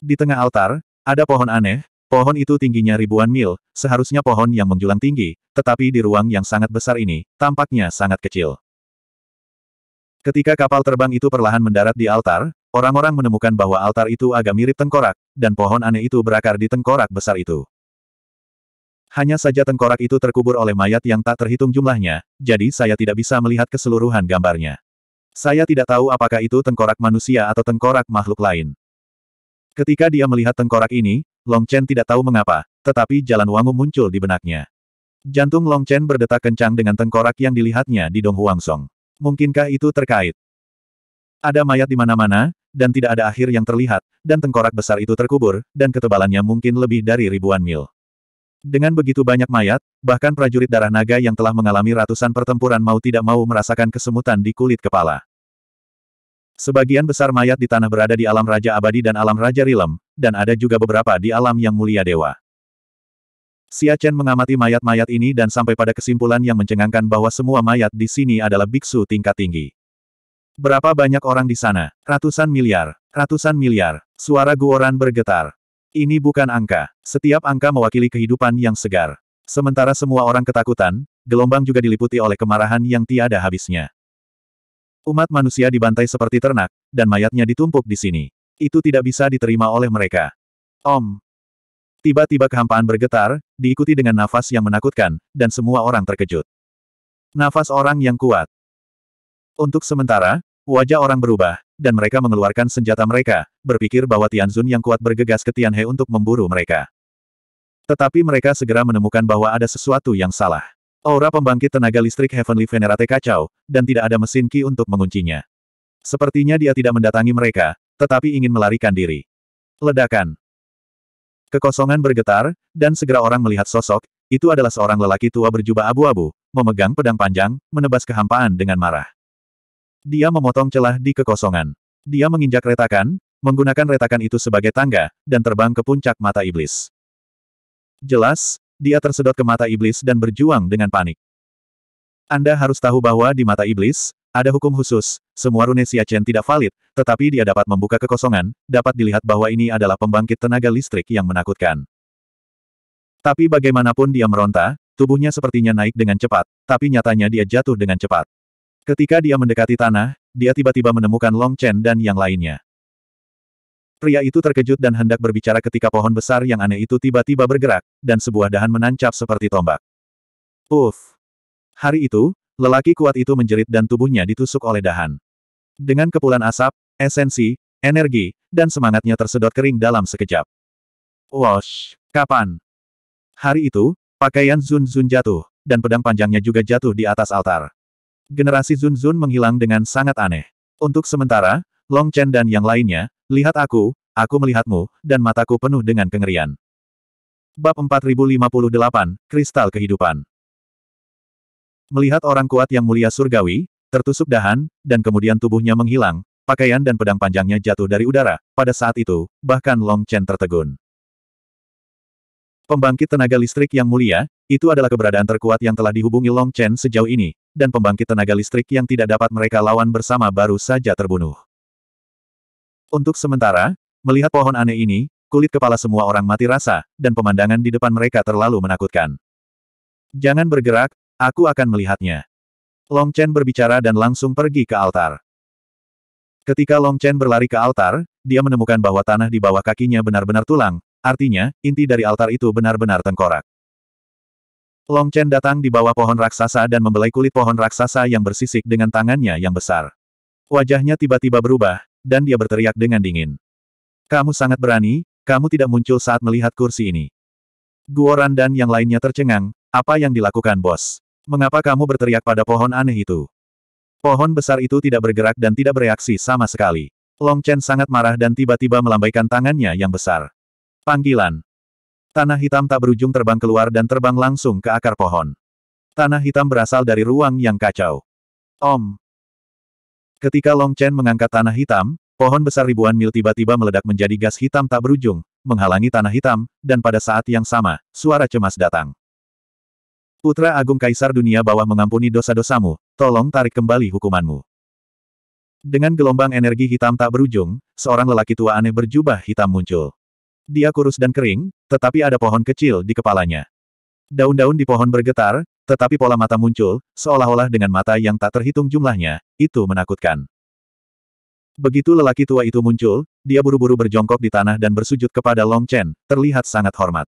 Di tengah altar, ada pohon aneh, pohon itu tingginya ribuan mil, seharusnya pohon yang menjulang tinggi, tetapi di ruang yang sangat besar ini, tampaknya sangat kecil. Ketika kapal terbang itu perlahan mendarat di altar, Orang-orang menemukan bahwa altar itu agak mirip tengkorak, dan pohon aneh itu berakar di tengkorak besar itu. Hanya saja tengkorak itu terkubur oleh mayat yang tak terhitung jumlahnya, jadi saya tidak bisa melihat keseluruhan gambarnya. Saya tidak tahu apakah itu tengkorak manusia atau tengkorak makhluk lain. Ketika dia melihat tengkorak ini, Long Chen tidak tahu mengapa, tetapi jalan Wangu muncul di benaknya. Jantung Long Chen berdetak kencang dengan tengkorak yang dilihatnya di Dong Song. Mungkinkah itu terkait? Ada mayat di mana-mana, dan tidak ada akhir yang terlihat, dan tengkorak besar itu terkubur, dan ketebalannya mungkin lebih dari ribuan mil. Dengan begitu banyak mayat, bahkan prajurit darah naga yang telah mengalami ratusan pertempuran mau tidak mau merasakan kesemutan di kulit kepala. Sebagian besar mayat di tanah berada di alam Raja Abadi dan alam Raja Rilem, dan ada juga beberapa di alam yang mulia dewa. Xia Chen mengamati mayat-mayat ini dan sampai pada kesimpulan yang mencengangkan bahwa semua mayat di sini adalah biksu tingkat tinggi. Berapa banyak orang di sana? Ratusan miliar, ratusan miliar. Suara Guoran bergetar. Ini bukan angka. Setiap angka mewakili kehidupan yang segar. Sementara semua orang ketakutan, gelombang juga diliputi oleh kemarahan yang tiada habisnya. Umat manusia dibantai seperti ternak, dan mayatnya ditumpuk di sini. Itu tidak bisa diterima oleh mereka. Om. Tiba-tiba kehampaan bergetar, diikuti dengan nafas yang menakutkan, dan semua orang terkejut. Nafas orang yang kuat. Untuk sementara, wajah orang berubah, dan mereka mengeluarkan senjata mereka, berpikir bahwa Tianzun yang kuat bergegas ke Tianhe untuk memburu mereka. Tetapi mereka segera menemukan bahwa ada sesuatu yang salah. Aura pembangkit tenaga listrik Heavenly Venerate kacau, dan tidak ada mesin Ki untuk menguncinya. Sepertinya dia tidak mendatangi mereka, tetapi ingin melarikan diri. Ledakan. Kekosongan bergetar, dan segera orang melihat sosok, itu adalah seorang lelaki tua berjubah abu-abu, memegang pedang panjang, menebas kehampaan dengan marah. Dia memotong celah di kekosongan. Dia menginjak retakan, menggunakan retakan itu sebagai tangga, dan terbang ke puncak mata iblis. Jelas, dia tersedot ke mata iblis dan berjuang dengan panik. Anda harus tahu bahwa di mata iblis, ada hukum khusus, semua rune Siachen tidak valid, tetapi dia dapat membuka kekosongan, dapat dilihat bahwa ini adalah pembangkit tenaga listrik yang menakutkan. Tapi bagaimanapun dia meronta, tubuhnya sepertinya naik dengan cepat, tapi nyatanya dia jatuh dengan cepat. Ketika dia mendekati tanah, dia tiba-tiba menemukan Long Chen dan yang lainnya. Pria itu terkejut dan hendak berbicara ketika pohon besar yang aneh itu tiba-tiba bergerak, dan sebuah dahan menancap seperti tombak. Uff! Hari itu, lelaki kuat itu menjerit dan tubuhnya ditusuk oleh dahan. Dengan kepulan asap, esensi, energi, dan semangatnya tersedot kering dalam sekejap. Wash! Kapan? Hari itu, pakaian Zun Zun jatuh, dan pedang panjangnya juga jatuh di atas altar. Generasi Zun Zun menghilang dengan sangat aneh. Untuk sementara, Long Chen dan yang lainnya, lihat aku, aku melihatmu, dan mataku penuh dengan kengerian. Bab 4058, Kristal Kehidupan Melihat orang kuat yang mulia surgawi, tertusuk dahan, dan kemudian tubuhnya menghilang, pakaian dan pedang panjangnya jatuh dari udara, pada saat itu, bahkan Long Chen tertegun. Pembangkit tenaga listrik yang mulia, itu adalah keberadaan terkuat yang telah dihubungi Long Chen sejauh ini, dan pembangkit tenaga listrik yang tidak dapat mereka lawan bersama baru saja terbunuh. Untuk sementara, melihat pohon aneh ini, kulit kepala semua orang mati rasa, dan pemandangan di depan mereka terlalu menakutkan. Jangan bergerak, aku akan melihatnya. Long Chen berbicara dan langsung pergi ke altar. Ketika Long Chen berlari ke altar, dia menemukan bahwa tanah di bawah kakinya benar-benar tulang, artinya, inti dari altar itu benar-benar tengkorak. Long Chen datang di bawah pohon raksasa dan membelai kulit pohon raksasa yang bersisik dengan tangannya yang besar. Wajahnya tiba-tiba berubah, dan dia berteriak dengan dingin. Kamu sangat berani, kamu tidak muncul saat melihat kursi ini. Guoran dan yang lainnya tercengang, apa yang dilakukan bos? Mengapa kamu berteriak pada pohon aneh itu? Pohon besar itu tidak bergerak dan tidak bereaksi sama sekali. Long Chen sangat marah dan tiba-tiba melambaikan tangannya yang besar. Panggilan, Tanah hitam tak berujung terbang keluar dan terbang langsung ke akar pohon. Tanah hitam berasal dari ruang yang kacau. Om. Ketika Long Chen mengangkat tanah hitam, pohon besar ribuan mil tiba-tiba meledak menjadi gas hitam tak berujung, menghalangi tanah hitam, dan pada saat yang sama, suara cemas datang. Putra Agung Kaisar Dunia Bawah mengampuni dosa-dosamu, tolong tarik kembali hukumanmu. Dengan gelombang energi hitam tak berujung, seorang lelaki tua aneh berjubah hitam muncul. Dia kurus dan kering, tetapi ada pohon kecil di kepalanya. Daun-daun di pohon bergetar, tetapi pola mata muncul, seolah-olah dengan mata yang tak terhitung jumlahnya, itu menakutkan. Begitu lelaki tua itu muncul, dia buru-buru berjongkok di tanah dan bersujud kepada Long Chen, terlihat sangat hormat.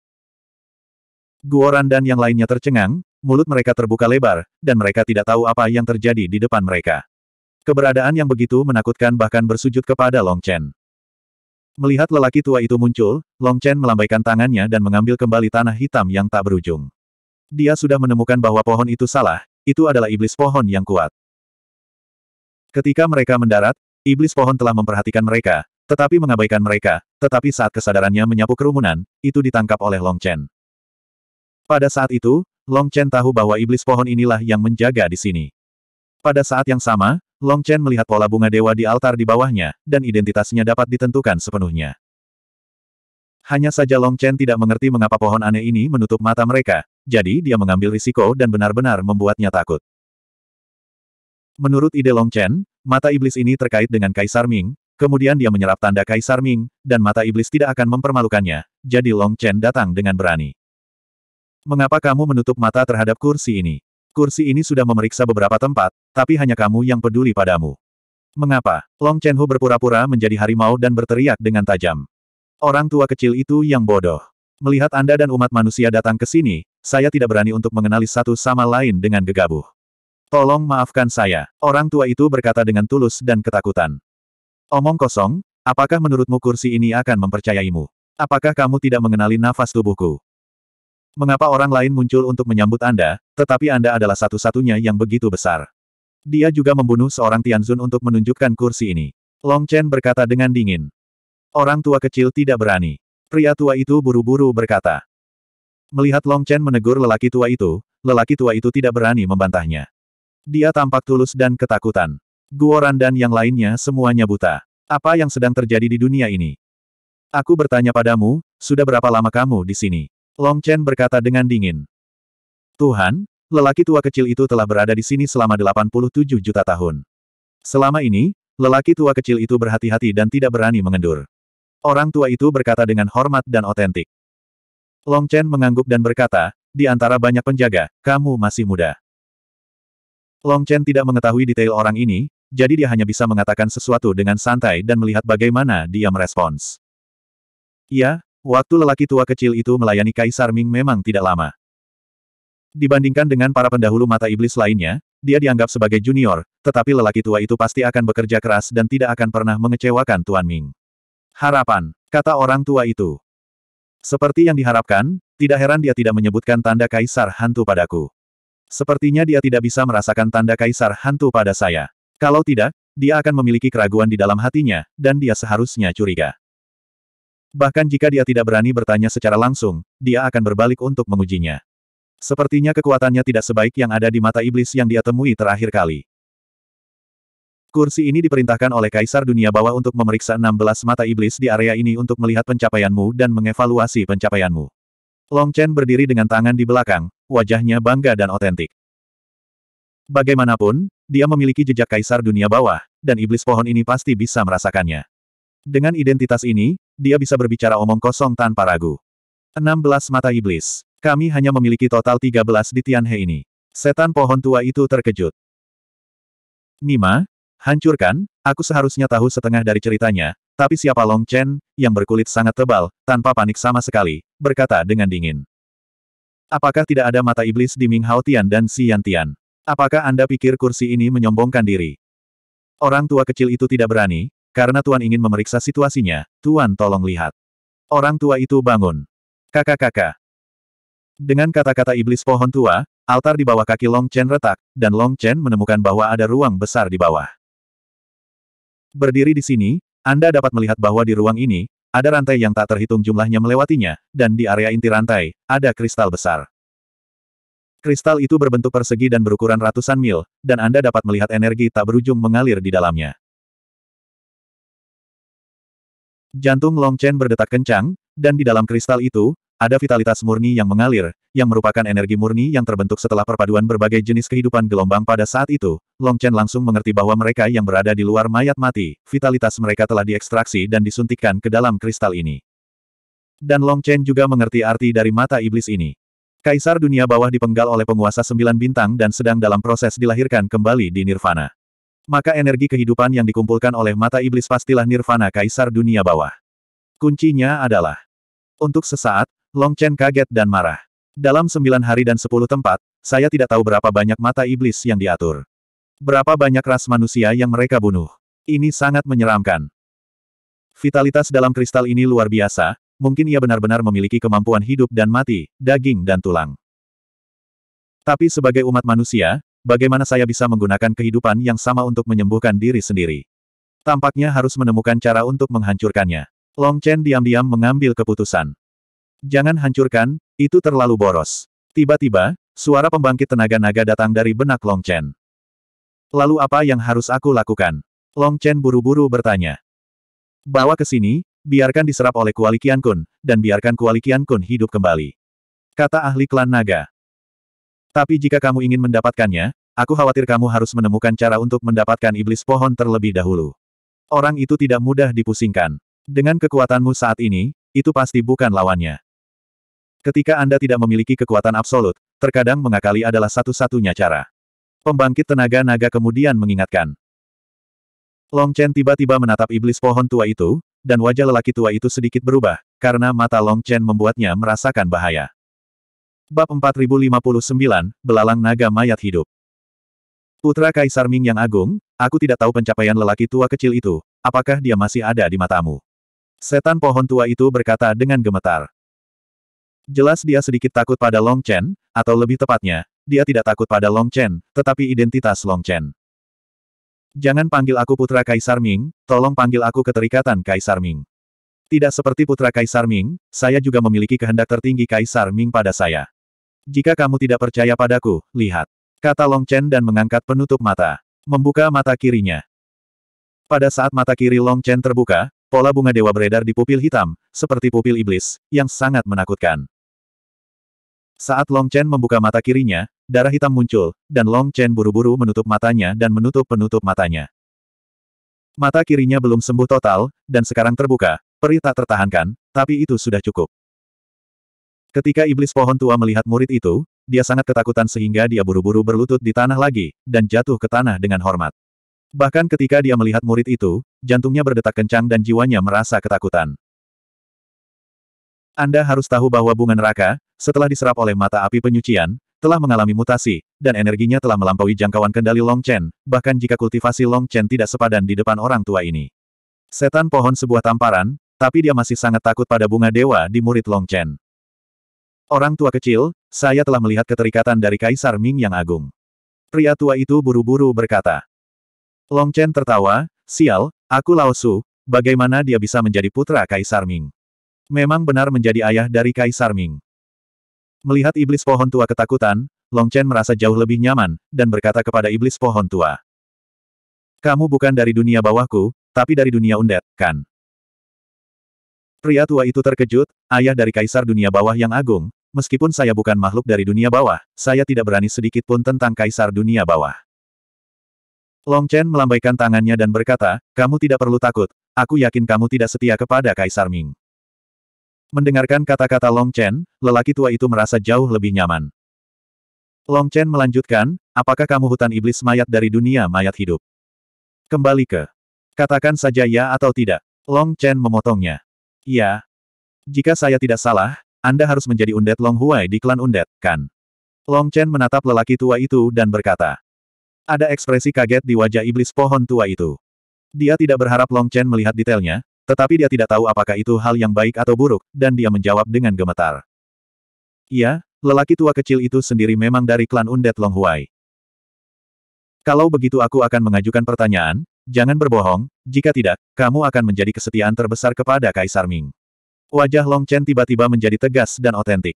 Guoran dan yang lainnya tercengang, mulut mereka terbuka lebar, dan mereka tidak tahu apa yang terjadi di depan mereka. Keberadaan yang begitu menakutkan bahkan bersujud kepada Long Chen. Melihat lelaki tua itu muncul, Long Chen melambaikan tangannya dan mengambil kembali tanah hitam yang tak berujung. Dia sudah menemukan bahwa pohon itu salah, itu adalah iblis pohon yang kuat. Ketika mereka mendarat, iblis pohon telah memperhatikan mereka, tetapi mengabaikan mereka, tetapi saat kesadarannya menyapu kerumunan, itu ditangkap oleh Long Chen. Pada saat itu, Long Chen tahu bahwa iblis pohon inilah yang menjaga di sini. Pada saat yang sama, Long Chen melihat pola bunga dewa di altar di bawahnya, dan identitasnya dapat ditentukan sepenuhnya. Hanya saja Long Chen tidak mengerti mengapa pohon aneh ini menutup mata mereka, jadi dia mengambil risiko dan benar-benar membuatnya takut. Menurut ide Long Chen, mata iblis ini terkait dengan Kaisar Ming, kemudian dia menyerap tanda Kaisar Ming, dan mata iblis tidak akan mempermalukannya, jadi Long Chen datang dengan berani. Mengapa kamu menutup mata terhadap kursi ini? Kursi ini sudah memeriksa beberapa tempat, tapi hanya kamu yang peduli padamu. Mengapa? Long Chen Hu berpura-pura menjadi harimau dan berteriak dengan tajam. Orang tua kecil itu yang bodoh. Melihat Anda dan umat manusia datang ke sini, saya tidak berani untuk mengenali satu sama lain dengan gegabah. Tolong maafkan saya. Orang tua itu berkata dengan tulus dan ketakutan. Omong kosong, apakah menurutmu kursi ini akan mempercayaimu? Apakah kamu tidak mengenali nafas tubuhku? Mengapa orang lain muncul untuk menyambut Anda, tetapi Anda adalah satu-satunya yang begitu besar? Dia juga membunuh seorang Tianzun untuk menunjukkan kursi ini. Long Chen berkata dengan dingin. Orang tua kecil tidak berani. Pria tua itu buru-buru berkata. Melihat Long Chen menegur lelaki tua itu, lelaki tua itu tidak berani membantahnya. Dia tampak tulus dan ketakutan. Guoran dan yang lainnya semuanya buta. Apa yang sedang terjadi di dunia ini? Aku bertanya padamu, sudah berapa lama kamu di sini? Long Chen berkata dengan dingin. Tuhan, lelaki tua kecil itu telah berada di sini selama 87 juta tahun. Selama ini, lelaki tua kecil itu berhati-hati dan tidak berani mengendur. Orang tua itu berkata dengan hormat dan otentik. Long Chen mengangguk dan berkata, di antara banyak penjaga, kamu masih muda. Long Chen tidak mengetahui detail orang ini, jadi dia hanya bisa mengatakan sesuatu dengan santai dan melihat bagaimana dia merespons. Ya, Waktu lelaki tua kecil itu melayani Kaisar Ming memang tidak lama. Dibandingkan dengan para pendahulu mata iblis lainnya, dia dianggap sebagai junior, tetapi lelaki tua itu pasti akan bekerja keras dan tidak akan pernah mengecewakan Tuan Ming. Harapan, kata orang tua itu. Seperti yang diharapkan, tidak heran dia tidak menyebutkan tanda kaisar hantu padaku. Sepertinya dia tidak bisa merasakan tanda kaisar hantu pada saya. Kalau tidak, dia akan memiliki keraguan di dalam hatinya, dan dia seharusnya curiga. Bahkan jika dia tidak berani bertanya secara langsung, dia akan berbalik untuk mengujinya. Sepertinya kekuatannya tidak sebaik yang ada di mata iblis yang dia temui terakhir kali. Kursi ini diperintahkan oleh Kaisar Dunia Bawah untuk memeriksa 16 mata iblis di area ini untuk melihat pencapaianmu dan mengevaluasi pencapaianmu. Long Chen berdiri dengan tangan di belakang, wajahnya bangga dan otentik. Bagaimanapun, dia memiliki jejak Kaisar Dunia Bawah, dan iblis pohon ini pasti bisa merasakannya. Dengan identitas ini, dia bisa berbicara omong kosong tanpa ragu. 16 mata iblis. Kami hanya memiliki total 13 di Tianhe ini. Setan pohon tua itu terkejut. Nima, hancurkan, aku seharusnya tahu setengah dari ceritanya, tapi siapa Long Chen, yang berkulit sangat tebal, tanpa panik sama sekali, berkata dengan dingin. Apakah tidak ada mata iblis di Ming Hao Tian dan Si Yan Tian? Apakah Anda pikir kursi ini menyombongkan diri? Orang tua kecil itu tidak berani, karena Tuan ingin memeriksa situasinya, Tuan tolong lihat. Orang tua itu bangun. Kakak-kakak. Dengan kata-kata iblis pohon tua, altar di bawah kaki Long Chen retak, dan Long Chen menemukan bahwa ada ruang besar di bawah. Berdiri di sini, Anda dapat melihat bahwa di ruang ini, ada rantai yang tak terhitung jumlahnya melewatinya, dan di area inti rantai, ada kristal besar. Kristal itu berbentuk persegi dan berukuran ratusan mil, dan Anda dapat melihat energi tak berujung mengalir di dalamnya. Jantung Long Chen berdetak kencang, dan di dalam kristal itu, ada vitalitas murni yang mengalir, yang merupakan energi murni yang terbentuk setelah perpaduan berbagai jenis kehidupan gelombang pada saat itu. Long Chen langsung mengerti bahwa mereka yang berada di luar mayat mati, vitalitas mereka telah diekstraksi dan disuntikkan ke dalam kristal ini. Dan Long Chen juga mengerti arti dari mata iblis ini. Kaisar dunia bawah dipenggal oleh penguasa sembilan bintang dan sedang dalam proses dilahirkan kembali di Nirvana. Maka energi kehidupan yang dikumpulkan oleh mata iblis pastilah nirvana kaisar dunia bawah. Kuncinya adalah. Untuk sesaat, Long Chen kaget dan marah. Dalam sembilan hari dan sepuluh tempat, saya tidak tahu berapa banyak mata iblis yang diatur. Berapa banyak ras manusia yang mereka bunuh. Ini sangat menyeramkan. Vitalitas dalam kristal ini luar biasa, mungkin ia benar-benar memiliki kemampuan hidup dan mati, daging dan tulang. Tapi sebagai umat manusia, bagaimana saya bisa menggunakan kehidupan yang sama untuk menyembuhkan diri sendiri? Tampaknya harus menemukan cara untuk menghancurkannya. Long Chen diam-diam mengambil keputusan. Jangan hancurkan, itu terlalu boros. Tiba-tiba, suara pembangkit tenaga naga datang dari benak Long Chen. Lalu apa yang harus aku lakukan? Long Chen buru-buru bertanya. Bawa ke sini, biarkan diserap oleh Kuali Kun, dan biarkan Kuali Kun hidup kembali. Kata ahli klan naga. Tapi jika kamu ingin mendapatkannya, aku khawatir kamu harus menemukan cara untuk mendapatkan iblis pohon terlebih dahulu. Orang itu tidak mudah dipusingkan. Dengan kekuatanmu saat ini, itu pasti bukan lawannya. Ketika Anda tidak memiliki kekuatan absolut, terkadang mengakali adalah satu-satunya cara. Pembangkit tenaga naga kemudian mengingatkan. Long Chen tiba-tiba menatap iblis pohon tua itu, dan wajah lelaki tua itu sedikit berubah, karena mata Long Chen membuatnya merasakan bahaya. Bab 4059, Belalang Naga Mayat Hidup. Putra Kaisar Ming yang agung, aku tidak tahu pencapaian lelaki tua kecil itu, apakah dia masih ada di matamu? Setan pohon tua itu berkata dengan gemetar. Jelas dia sedikit takut pada Long Chen, atau lebih tepatnya, dia tidak takut pada Long Chen, tetapi identitas Long Chen. Jangan panggil aku Putra Kaisar Ming, tolong panggil aku keterikatan Kaisar Ming. Tidak seperti Putra Kaisar Ming, saya juga memiliki kehendak tertinggi Kaisar Ming pada saya. Jika kamu tidak percaya padaku, lihat. Kata Long Chen dan mengangkat penutup mata. Membuka mata kirinya. Pada saat mata kiri Long Chen terbuka, pola bunga dewa beredar di pupil hitam, seperti pupil iblis, yang sangat menakutkan. Saat Long Chen membuka mata kirinya, darah hitam muncul, dan Long Chen buru-buru menutup matanya dan menutup-penutup matanya. Mata kirinya belum sembuh total, dan sekarang terbuka, perih tak tertahankan, tapi itu sudah cukup. Ketika iblis pohon tua melihat murid itu, dia sangat ketakutan sehingga dia buru-buru berlutut di tanah lagi, dan jatuh ke tanah dengan hormat. Bahkan ketika dia melihat murid itu, jantungnya berdetak kencang dan jiwanya merasa ketakutan. Anda harus tahu bahwa bunga neraka, setelah diserap oleh mata api penyucian, telah mengalami mutasi, dan energinya telah melampaui jangkauan kendali Long Chen, bahkan jika kultivasi Long Chen tidak sepadan di depan orang tua ini. Setan pohon sebuah tamparan, tapi dia masih sangat takut pada bunga dewa di murid Long Chen. Orang tua kecil, saya telah melihat keterikatan dari Kaisar Ming yang agung. Pria tua itu buru-buru berkata. Long Chen tertawa, sial, aku Lao Su, bagaimana dia bisa menjadi putra Kaisar Ming? Memang benar menjadi ayah dari Kaisar Ming. Melihat iblis pohon tua ketakutan, Long Chen merasa jauh lebih nyaman, dan berkata kepada iblis pohon tua. Kamu bukan dari dunia bawahku, tapi dari dunia undet, kan? Pria tua itu terkejut, ayah dari kaisar dunia bawah yang agung, meskipun saya bukan makhluk dari dunia bawah, saya tidak berani sedikit pun tentang kaisar dunia bawah. Long Chen melambaikan tangannya dan berkata, kamu tidak perlu takut, aku yakin kamu tidak setia kepada kaisar Ming. Mendengarkan kata-kata Long Chen, lelaki tua itu merasa jauh lebih nyaman. Long Chen melanjutkan, apakah kamu hutan iblis mayat dari dunia mayat hidup? Kembali ke. Katakan saja ya atau tidak. Long Chen memotongnya. Ya. Jika saya tidak salah, anda harus menjadi undet Long Huai di klan undet, kan? Long Chen menatap lelaki tua itu dan berkata. Ada ekspresi kaget di wajah iblis pohon tua itu. Dia tidak berharap Long Chen melihat detailnya, tetapi dia tidak tahu apakah itu hal yang baik atau buruk, dan dia menjawab dengan gemetar. Iya, lelaki tua kecil itu sendiri memang dari klan undet Long Huai. Kalau begitu aku akan mengajukan pertanyaan, jangan berbohong, jika tidak, kamu akan menjadi kesetiaan terbesar kepada Kaisar Ming. Wajah Long Chen tiba-tiba menjadi tegas dan otentik.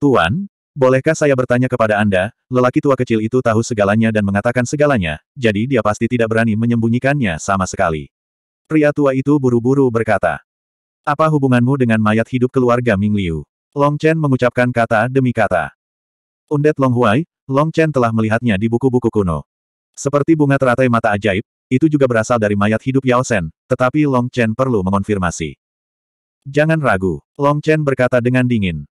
Tuan, bolehkah saya bertanya kepada Anda, lelaki tua kecil itu tahu segalanya dan mengatakan segalanya, jadi dia pasti tidak berani menyembunyikannya sama sekali. Pria tua itu buru-buru berkata. Apa hubunganmu dengan mayat hidup keluarga Ming Liu? Long Chen mengucapkan kata demi kata. Undet Long Huai, Long Chen telah melihatnya di buku-buku kuno. Seperti bunga teratai mata ajaib, itu juga berasal dari mayat hidup Yao Shen, tetapi Long Chen perlu mengonfirmasi. Jangan ragu, Long Chen berkata dengan dingin.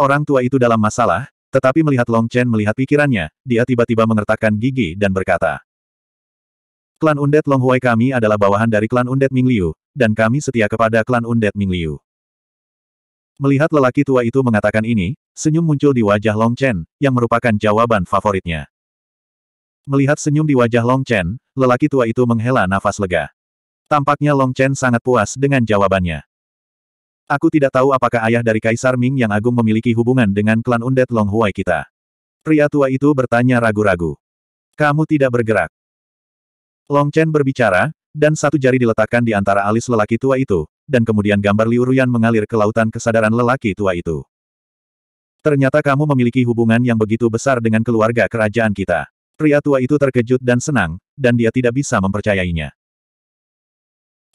Orang tua itu dalam masalah, tetapi melihat Long Chen melihat pikirannya, dia tiba-tiba mengertakkan gigi dan berkata. Klan Undet Long Huai kami adalah bawahan dari klan Undet Ming Liu, dan kami setia kepada klan Undet Ming Liu. Melihat lelaki tua itu mengatakan ini, senyum muncul di wajah Long Chen, yang merupakan jawaban favoritnya. Melihat senyum di wajah Long Chen, lelaki tua itu menghela nafas lega. Tampaknya Long Chen sangat puas dengan jawabannya. Aku tidak tahu apakah ayah dari Kaisar Ming yang agung memiliki hubungan dengan klan Undead Long Huai kita. Pria tua itu bertanya ragu-ragu. Kamu tidak bergerak. Long Chen berbicara, dan satu jari diletakkan di antara alis lelaki tua itu, dan kemudian gambar liur Ruyan mengalir ke lautan kesadaran lelaki tua itu. Ternyata kamu memiliki hubungan yang begitu besar dengan keluarga kerajaan kita. Pria tua itu terkejut dan senang, dan dia tidak bisa mempercayainya.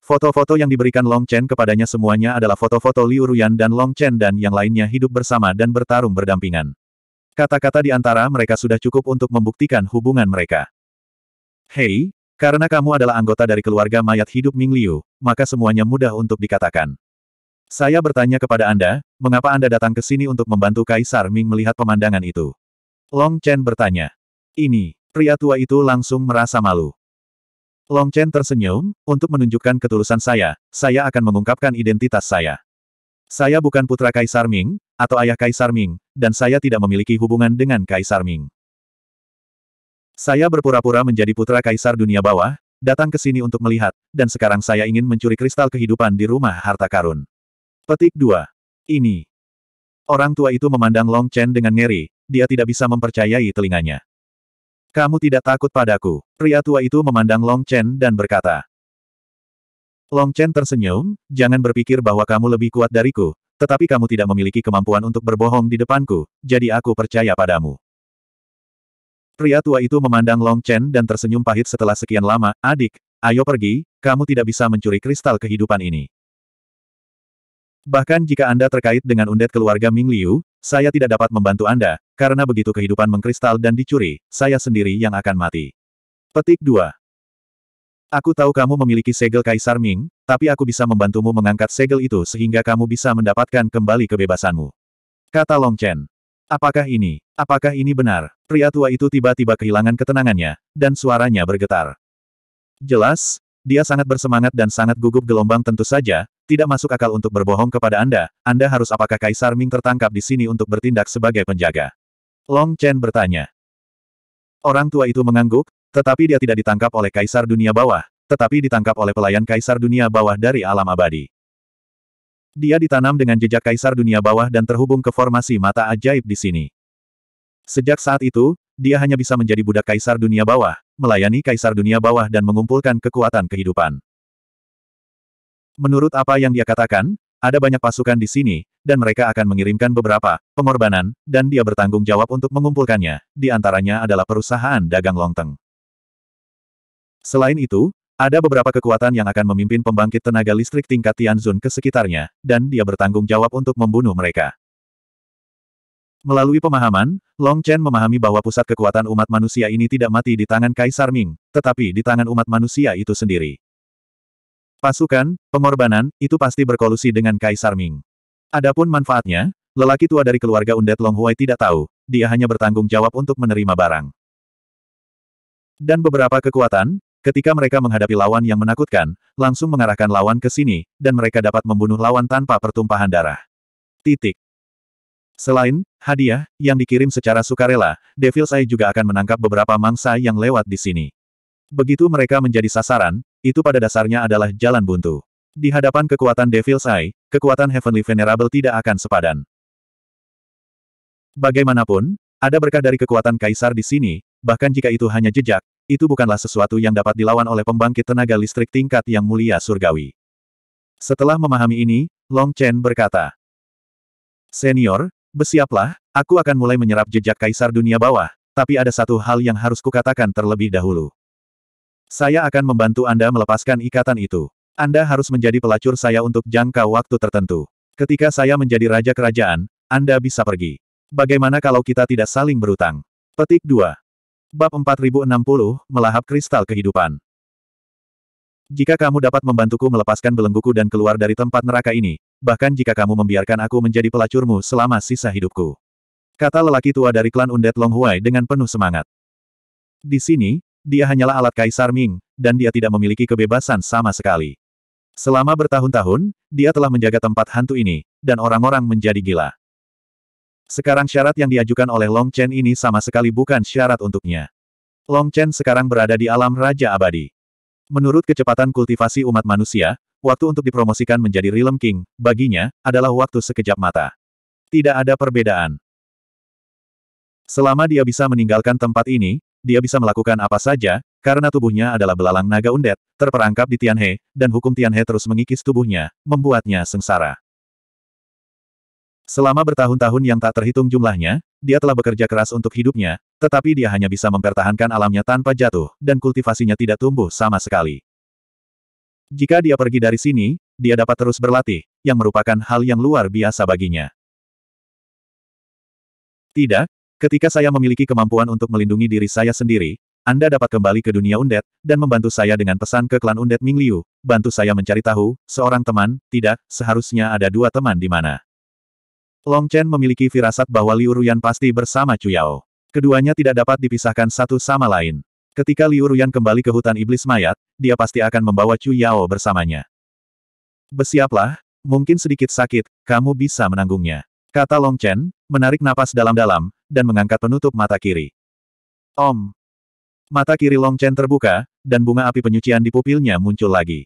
Foto-foto yang diberikan Long Chen kepadanya semuanya adalah foto-foto Liu Ruyan dan Long Chen dan yang lainnya hidup bersama dan bertarung berdampingan. Kata-kata di antara mereka sudah cukup untuk membuktikan hubungan mereka. Hei, karena kamu adalah anggota dari keluarga mayat hidup Ming Liu, maka semuanya mudah untuk dikatakan. Saya bertanya kepada Anda, mengapa Anda datang ke sini untuk membantu Kaisar Ming melihat pemandangan itu? Long Chen bertanya. Ini, pria tua itu langsung merasa malu. Long Chen tersenyum, untuk menunjukkan ketulusan saya, saya akan mengungkapkan identitas saya. Saya bukan putra Kaisar Ming, atau ayah Kaisar Ming, dan saya tidak memiliki hubungan dengan Kaisar Ming. Saya berpura-pura menjadi putra Kaisar dunia bawah, datang ke sini untuk melihat, dan sekarang saya ingin mencuri kristal kehidupan di rumah harta karun. Petik 2. Ini. Orang tua itu memandang Long Chen dengan ngeri, dia tidak bisa mempercayai telinganya. Kamu tidak takut padaku. Pria tua itu memandang Long Chen dan berkata. Long Chen tersenyum, jangan berpikir bahwa kamu lebih kuat dariku, tetapi kamu tidak memiliki kemampuan untuk berbohong di depanku, jadi aku percaya padamu. Pria tua itu memandang Long Chen dan tersenyum pahit setelah sekian lama, adik, ayo pergi, kamu tidak bisa mencuri kristal kehidupan ini. Bahkan jika Anda terkait dengan undet keluarga Ming Liu, saya tidak dapat membantu Anda, karena begitu kehidupan mengkristal dan dicuri, saya sendiri yang akan mati. Petik 2. Aku tahu kamu memiliki segel Kaisar Ming, tapi aku bisa membantumu mengangkat segel itu sehingga kamu bisa mendapatkan kembali kebebasanmu. Kata Long Chen. Apakah ini? Apakah ini benar? Pria tua itu tiba-tiba kehilangan ketenangannya, dan suaranya bergetar. Jelas, dia sangat bersemangat dan sangat gugup gelombang tentu saja, tidak masuk akal untuk berbohong kepada Anda, Anda harus apakah Kaisar Ming tertangkap di sini untuk bertindak sebagai penjaga. Long Chen bertanya. Orang tua itu mengangguk, tetapi dia tidak ditangkap oleh kaisar dunia bawah, tetapi ditangkap oleh pelayan kaisar dunia bawah dari alam abadi. Dia ditanam dengan jejak kaisar dunia bawah dan terhubung ke formasi mata ajaib di sini. Sejak saat itu, dia hanya bisa menjadi budak kaisar dunia bawah, melayani kaisar dunia bawah dan mengumpulkan kekuatan kehidupan. Menurut apa yang dia katakan, ada banyak pasukan di sini, dan mereka akan mengirimkan beberapa pengorbanan, dan dia bertanggung jawab untuk mengumpulkannya, di antaranya adalah perusahaan dagang Longteng. Selain itu, ada beberapa kekuatan yang akan memimpin pembangkit tenaga listrik tingkat Tianzun ke sekitarnya, dan dia bertanggung jawab untuk membunuh mereka. Melalui pemahaman, Long Chen memahami bahwa pusat kekuatan umat manusia ini tidak mati di tangan Kaisar Ming, tetapi di tangan umat manusia itu sendiri. Pasukan, pengorbanan, itu pasti berkolusi dengan Kaisar Ming. Adapun manfaatnya, lelaki tua dari keluarga Undead Longhuai tidak tahu, dia hanya bertanggung jawab untuk menerima barang. Dan beberapa kekuatan, ketika mereka menghadapi lawan yang menakutkan, langsung mengarahkan lawan ke sini, dan mereka dapat membunuh lawan tanpa pertumpahan darah. Titik. Selain hadiah yang dikirim secara sukarela, Devil Eye juga akan menangkap beberapa mangsa yang lewat di sini. Begitu mereka menjadi sasaran, itu pada dasarnya adalah jalan buntu. Di hadapan kekuatan Devil's Eye, kekuatan Heavenly Venerable tidak akan sepadan. Bagaimanapun, ada berkah dari kekuatan Kaisar di sini, bahkan jika itu hanya jejak, itu bukanlah sesuatu yang dapat dilawan oleh pembangkit tenaga listrik tingkat yang mulia surgawi. Setelah memahami ini, Long Chen berkata, Senior, bersiaplah, aku akan mulai menyerap jejak Kaisar dunia bawah, tapi ada satu hal yang harus kukatakan terlebih dahulu. Saya akan membantu Anda melepaskan ikatan itu. Anda harus menjadi pelacur saya untuk jangka waktu tertentu. Ketika saya menjadi raja kerajaan, Anda bisa pergi. Bagaimana kalau kita tidak saling berutang? Petik 2. Bab 4060, Melahap Kristal Kehidupan. Jika kamu dapat membantuku melepaskan belengguku dan keluar dari tempat neraka ini, bahkan jika kamu membiarkan aku menjadi pelacurmu selama sisa hidupku. Kata lelaki tua dari klan Undead Huai dengan penuh semangat. Di sini, dia hanyalah alat Kaisar Ming, dan dia tidak memiliki kebebasan sama sekali. Selama bertahun-tahun, dia telah menjaga tempat hantu ini, dan orang-orang menjadi gila. Sekarang syarat yang diajukan oleh Long Chen ini sama sekali bukan syarat untuknya. Long Chen sekarang berada di alam Raja Abadi. Menurut kecepatan kultivasi umat manusia, waktu untuk dipromosikan menjadi Realm King, baginya, adalah waktu sekejap mata. Tidak ada perbedaan. Selama dia bisa meninggalkan tempat ini, dia bisa melakukan apa saja, karena tubuhnya adalah belalang naga undet, terperangkap di Tianhe, dan hukum Tianhe terus mengikis tubuhnya, membuatnya sengsara. Selama bertahun-tahun yang tak terhitung jumlahnya, dia telah bekerja keras untuk hidupnya, tetapi dia hanya bisa mempertahankan alamnya tanpa jatuh, dan kultivasinya tidak tumbuh sama sekali. Jika dia pergi dari sini, dia dapat terus berlatih, yang merupakan hal yang luar biasa baginya. Tidak, Ketika saya memiliki kemampuan untuk melindungi diri saya sendiri, Anda dapat kembali ke dunia undet, dan membantu saya dengan pesan ke klan undet Ming Liu, bantu saya mencari tahu, seorang teman, tidak, seharusnya ada dua teman di mana. Long Chen memiliki firasat bahwa Liu Ruyan pasti bersama Chu Yao. Keduanya tidak dapat dipisahkan satu sama lain. Ketika Liu Ruyan kembali ke hutan iblis mayat, dia pasti akan membawa Chu Yao bersamanya. Bersiaplah, mungkin sedikit sakit, kamu bisa menanggungnya. Kata Long Chen, menarik napas dalam-dalam, dan mengangkat penutup mata kiri. Om! Mata kiri Long Chen terbuka, dan bunga api penyucian di pupilnya muncul lagi.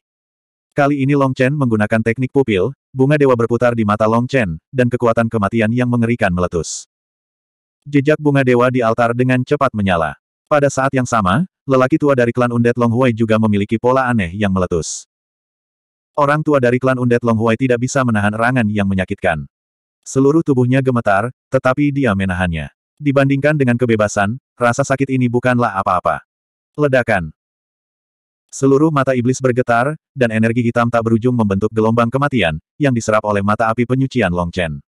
Kali ini Long Chen menggunakan teknik pupil, bunga dewa berputar di mata Long Chen, dan kekuatan kematian yang mengerikan meletus. Jejak bunga dewa di altar dengan cepat menyala. Pada saat yang sama, lelaki tua dari klan Undead Long Huai juga memiliki pola aneh yang meletus. Orang tua dari klan Undead Long Huai tidak bisa menahan erangan yang menyakitkan. Seluruh tubuhnya gemetar, tetapi dia menahannya. Dibandingkan dengan kebebasan, rasa sakit ini bukanlah apa-apa. Ledakan. Seluruh mata iblis bergetar, dan energi hitam tak berujung membentuk gelombang kematian, yang diserap oleh mata api penyucian Long Chen.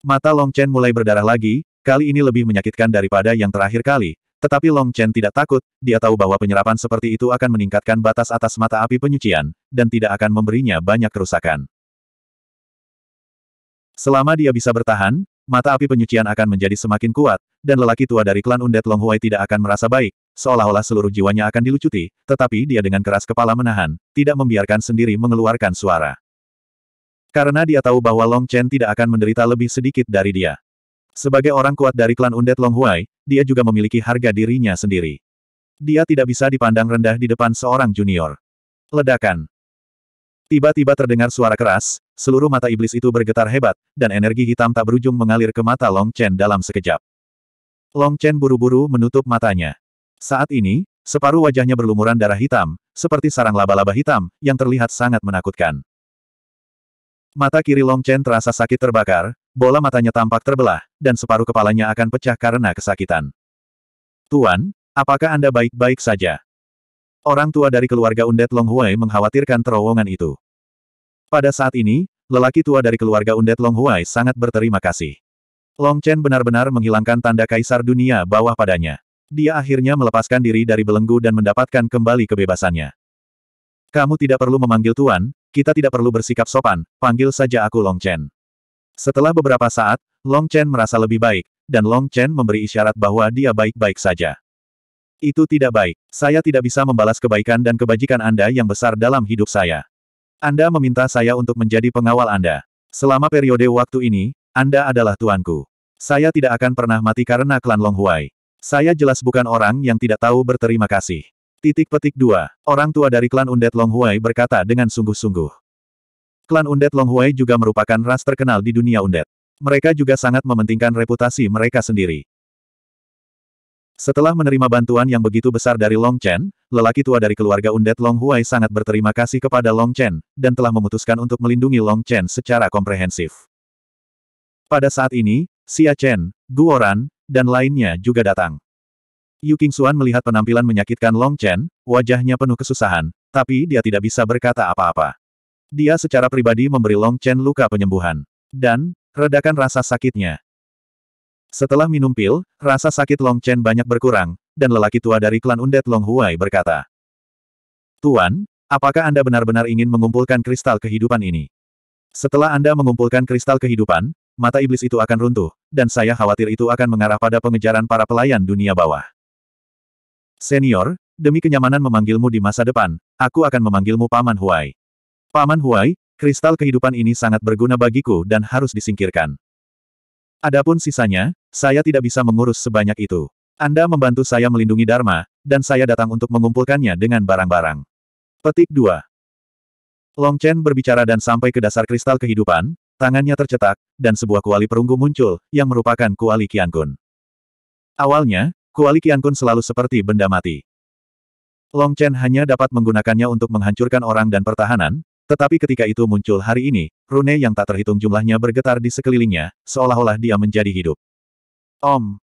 Mata Long Chen mulai berdarah lagi, kali ini lebih menyakitkan daripada yang terakhir kali, tetapi Long Chen tidak takut, dia tahu bahwa penyerapan seperti itu akan meningkatkan batas atas mata api penyucian, dan tidak akan memberinya banyak kerusakan. Selama dia bisa bertahan, Mata api penyucian akan menjadi semakin kuat, dan lelaki tua dari klan Undead Longhuai tidak akan merasa baik, seolah-olah seluruh jiwanya akan dilucuti, tetapi dia dengan keras kepala menahan, tidak membiarkan sendiri mengeluarkan suara. Karena dia tahu bahwa Long Chen tidak akan menderita lebih sedikit dari dia. Sebagai orang kuat dari klan Undead Longhuai, dia juga memiliki harga dirinya sendiri. Dia tidak bisa dipandang rendah di depan seorang junior. Ledakan. Tiba-tiba terdengar suara keras, seluruh mata iblis itu bergetar hebat, dan energi hitam tak berujung mengalir ke mata Long Chen dalam sekejap. Long Chen buru-buru menutup matanya. Saat ini, separuh wajahnya berlumuran darah hitam, seperti sarang laba-laba hitam, yang terlihat sangat menakutkan. Mata kiri Long Chen terasa sakit terbakar, bola matanya tampak terbelah, dan separuh kepalanya akan pecah karena kesakitan. Tuan, apakah Anda baik-baik saja? Orang tua dari keluarga Undet Long Huai mengkhawatirkan terowongan itu. Pada saat ini, lelaki tua dari keluarga Undet Long Huai sangat berterima kasih. Long Chen benar-benar menghilangkan tanda kaisar dunia bawah padanya. Dia akhirnya melepaskan diri dari belenggu dan mendapatkan kembali kebebasannya. Kamu tidak perlu memanggil tuan, kita tidak perlu bersikap sopan, panggil saja aku Long Chen. Setelah beberapa saat, Long Chen merasa lebih baik, dan Long Chen memberi isyarat bahwa dia baik-baik saja. Itu tidak baik. Saya tidak bisa membalas kebaikan dan kebajikan Anda yang besar dalam hidup saya. Anda meminta saya untuk menjadi pengawal Anda. Selama periode waktu ini, Anda adalah tuanku. Saya tidak akan pernah mati karena klan Longhuai. Saya jelas bukan orang yang tidak tahu berterima kasih. Titik petik 2. Orang tua dari klan Undet Longhuai berkata dengan sungguh-sungguh. Klan Undet Longhuai juga merupakan ras terkenal di dunia Undet. Mereka juga sangat mementingkan reputasi mereka sendiri. Setelah menerima bantuan yang begitu besar dari Long Chen, lelaki tua dari keluarga undet Long Huai sangat berterima kasih kepada Long Chen, dan telah memutuskan untuk melindungi Long Chen secara komprehensif. Pada saat ini, Xia Chen, Guoran, dan lainnya juga datang. Yu Qingxuan melihat penampilan menyakitkan Long Chen, wajahnya penuh kesusahan, tapi dia tidak bisa berkata apa-apa. Dia secara pribadi memberi Long Chen luka penyembuhan. Dan, redakan rasa sakitnya. Setelah minum pil, rasa sakit Long Chen banyak berkurang, dan lelaki tua dari klan Undead Long Huai berkata. Tuan, apakah Anda benar-benar ingin mengumpulkan kristal kehidupan ini? Setelah Anda mengumpulkan kristal kehidupan, mata iblis itu akan runtuh, dan saya khawatir itu akan mengarah pada pengejaran para pelayan dunia bawah. Senior, demi kenyamanan memanggilmu di masa depan, aku akan memanggilmu Paman Huai. Paman Huai, kristal kehidupan ini sangat berguna bagiku dan harus disingkirkan. Adapun sisanya, saya tidak bisa mengurus sebanyak itu. Anda membantu saya melindungi Dharma, dan saya datang untuk mengumpulkannya dengan barang-barang. Petik 2. Long Chen berbicara dan sampai ke dasar kristal kehidupan, tangannya tercetak, dan sebuah kuali perunggu muncul, yang merupakan kuali Kian Kun. Awalnya, kuali Kian Kun selalu seperti benda mati. Long Chen hanya dapat menggunakannya untuk menghancurkan orang dan pertahanan, tetapi ketika itu muncul hari ini, rune yang tak terhitung jumlahnya bergetar di sekelilingnya, seolah-olah dia menjadi hidup. Om.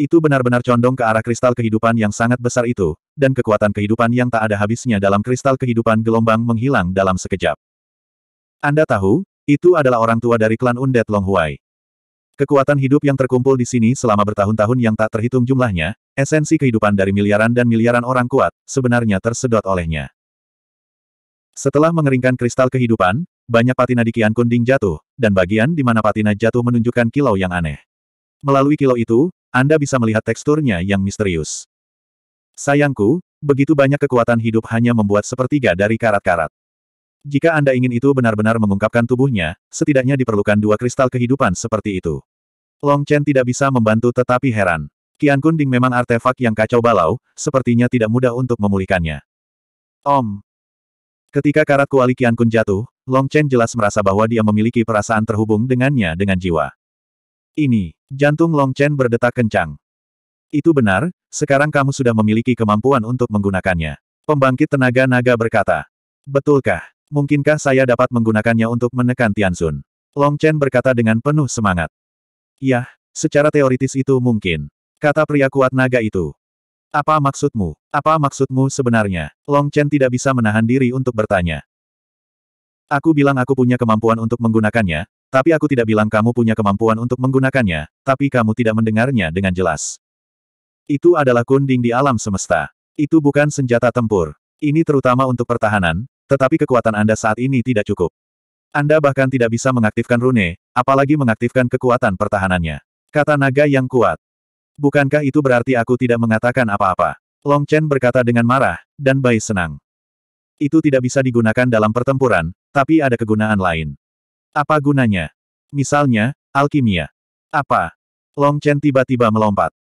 Itu benar-benar condong ke arah kristal kehidupan yang sangat besar itu, dan kekuatan kehidupan yang tak ada habisnya dalam kristal kehidupan gelombang menghilang dalam sekejap. Anda tahu, itu adalah orang tua dari klan Undead Longhuai. Kekuatan hidup yang terkumpul di sini selama bertahun-tahun yang tak terhitung jumlahnya, esensi kehidupan dari miliaran dan miliaran orang kuat, sebenarnya tersedot olehnya. Setelah mengeringkan kristal kehidupan, banyak patina di Kian Kunding jatuh, dan bagian di mana patina jatuh menunjukkan kilau yang aneh. Melalui kilo itu, Anda bisa melihat teksturnya yang misterius. Sayangku, begitu banyak kekuatan hidup hanya membuat sepertiga dari karat-karat. Jika Anda ingin itu benar-benar mengungkapkan tubuhnya, setidaknya diperlukan dua kristal kehidupan seperti itu. Long Chen tidak bisa membantu tetapi heran. Kian Kunding memang artefak yang kacau balau, sepertinya tidak mudah untuk memulihkannya. Om. Ketika karat kuali Kian Kun jatuh, Long Chen jelas merasa bahwa dia memiliki perasaan terhubung dengannya dengan jiwa. Ini. Jantung Long Chen berdetak kencang. Itu benar, sekarang kamu sudah memiliki kemampuan untuk menggunakannya. Pembangkit tenaga naga berkata. Betulkah? Mungkinkah saya dapat menggunakannya untuk menekan Tianzun? Long Chen berkata dengan penuh semangat. Yah, secara teoritis itu mungkin. Kata pria kuat naga itu. Apa maksudmu? Apa maksudmu sebenarnya? Long Chen tidak bisa menahan diri untuk bertanya. Aku bilang aku punya kemampuan untuk menggunakannya, tapi aku tidak bilang kamu punya kemampuan untuk menggunakannya, tapi kamu tidak mendengarnya dengan jelas. Itu adalah kunding di alam semesta. Itu bukan senjata tempur. Ini terutama untuk pertahanan, tetapi kekuatan Anda saat ini tidak cukup. Anda bahkan tidak bisa mengaktifkan rune, apalagi mengaktifkan kekuatan pertahanannya. Kata naga yang kuat. Bukankah itu berarti aku tidak mengatakan apa-apa? Long Chen berkata dengan marah, dan Bai senang. Itu tidak bisa digunakan dalam pertempuran, tapi ada kegunaan lain. Apa gunanya? Misalnya, alkimia. Apa? Long Chen tiba-tiba melompat.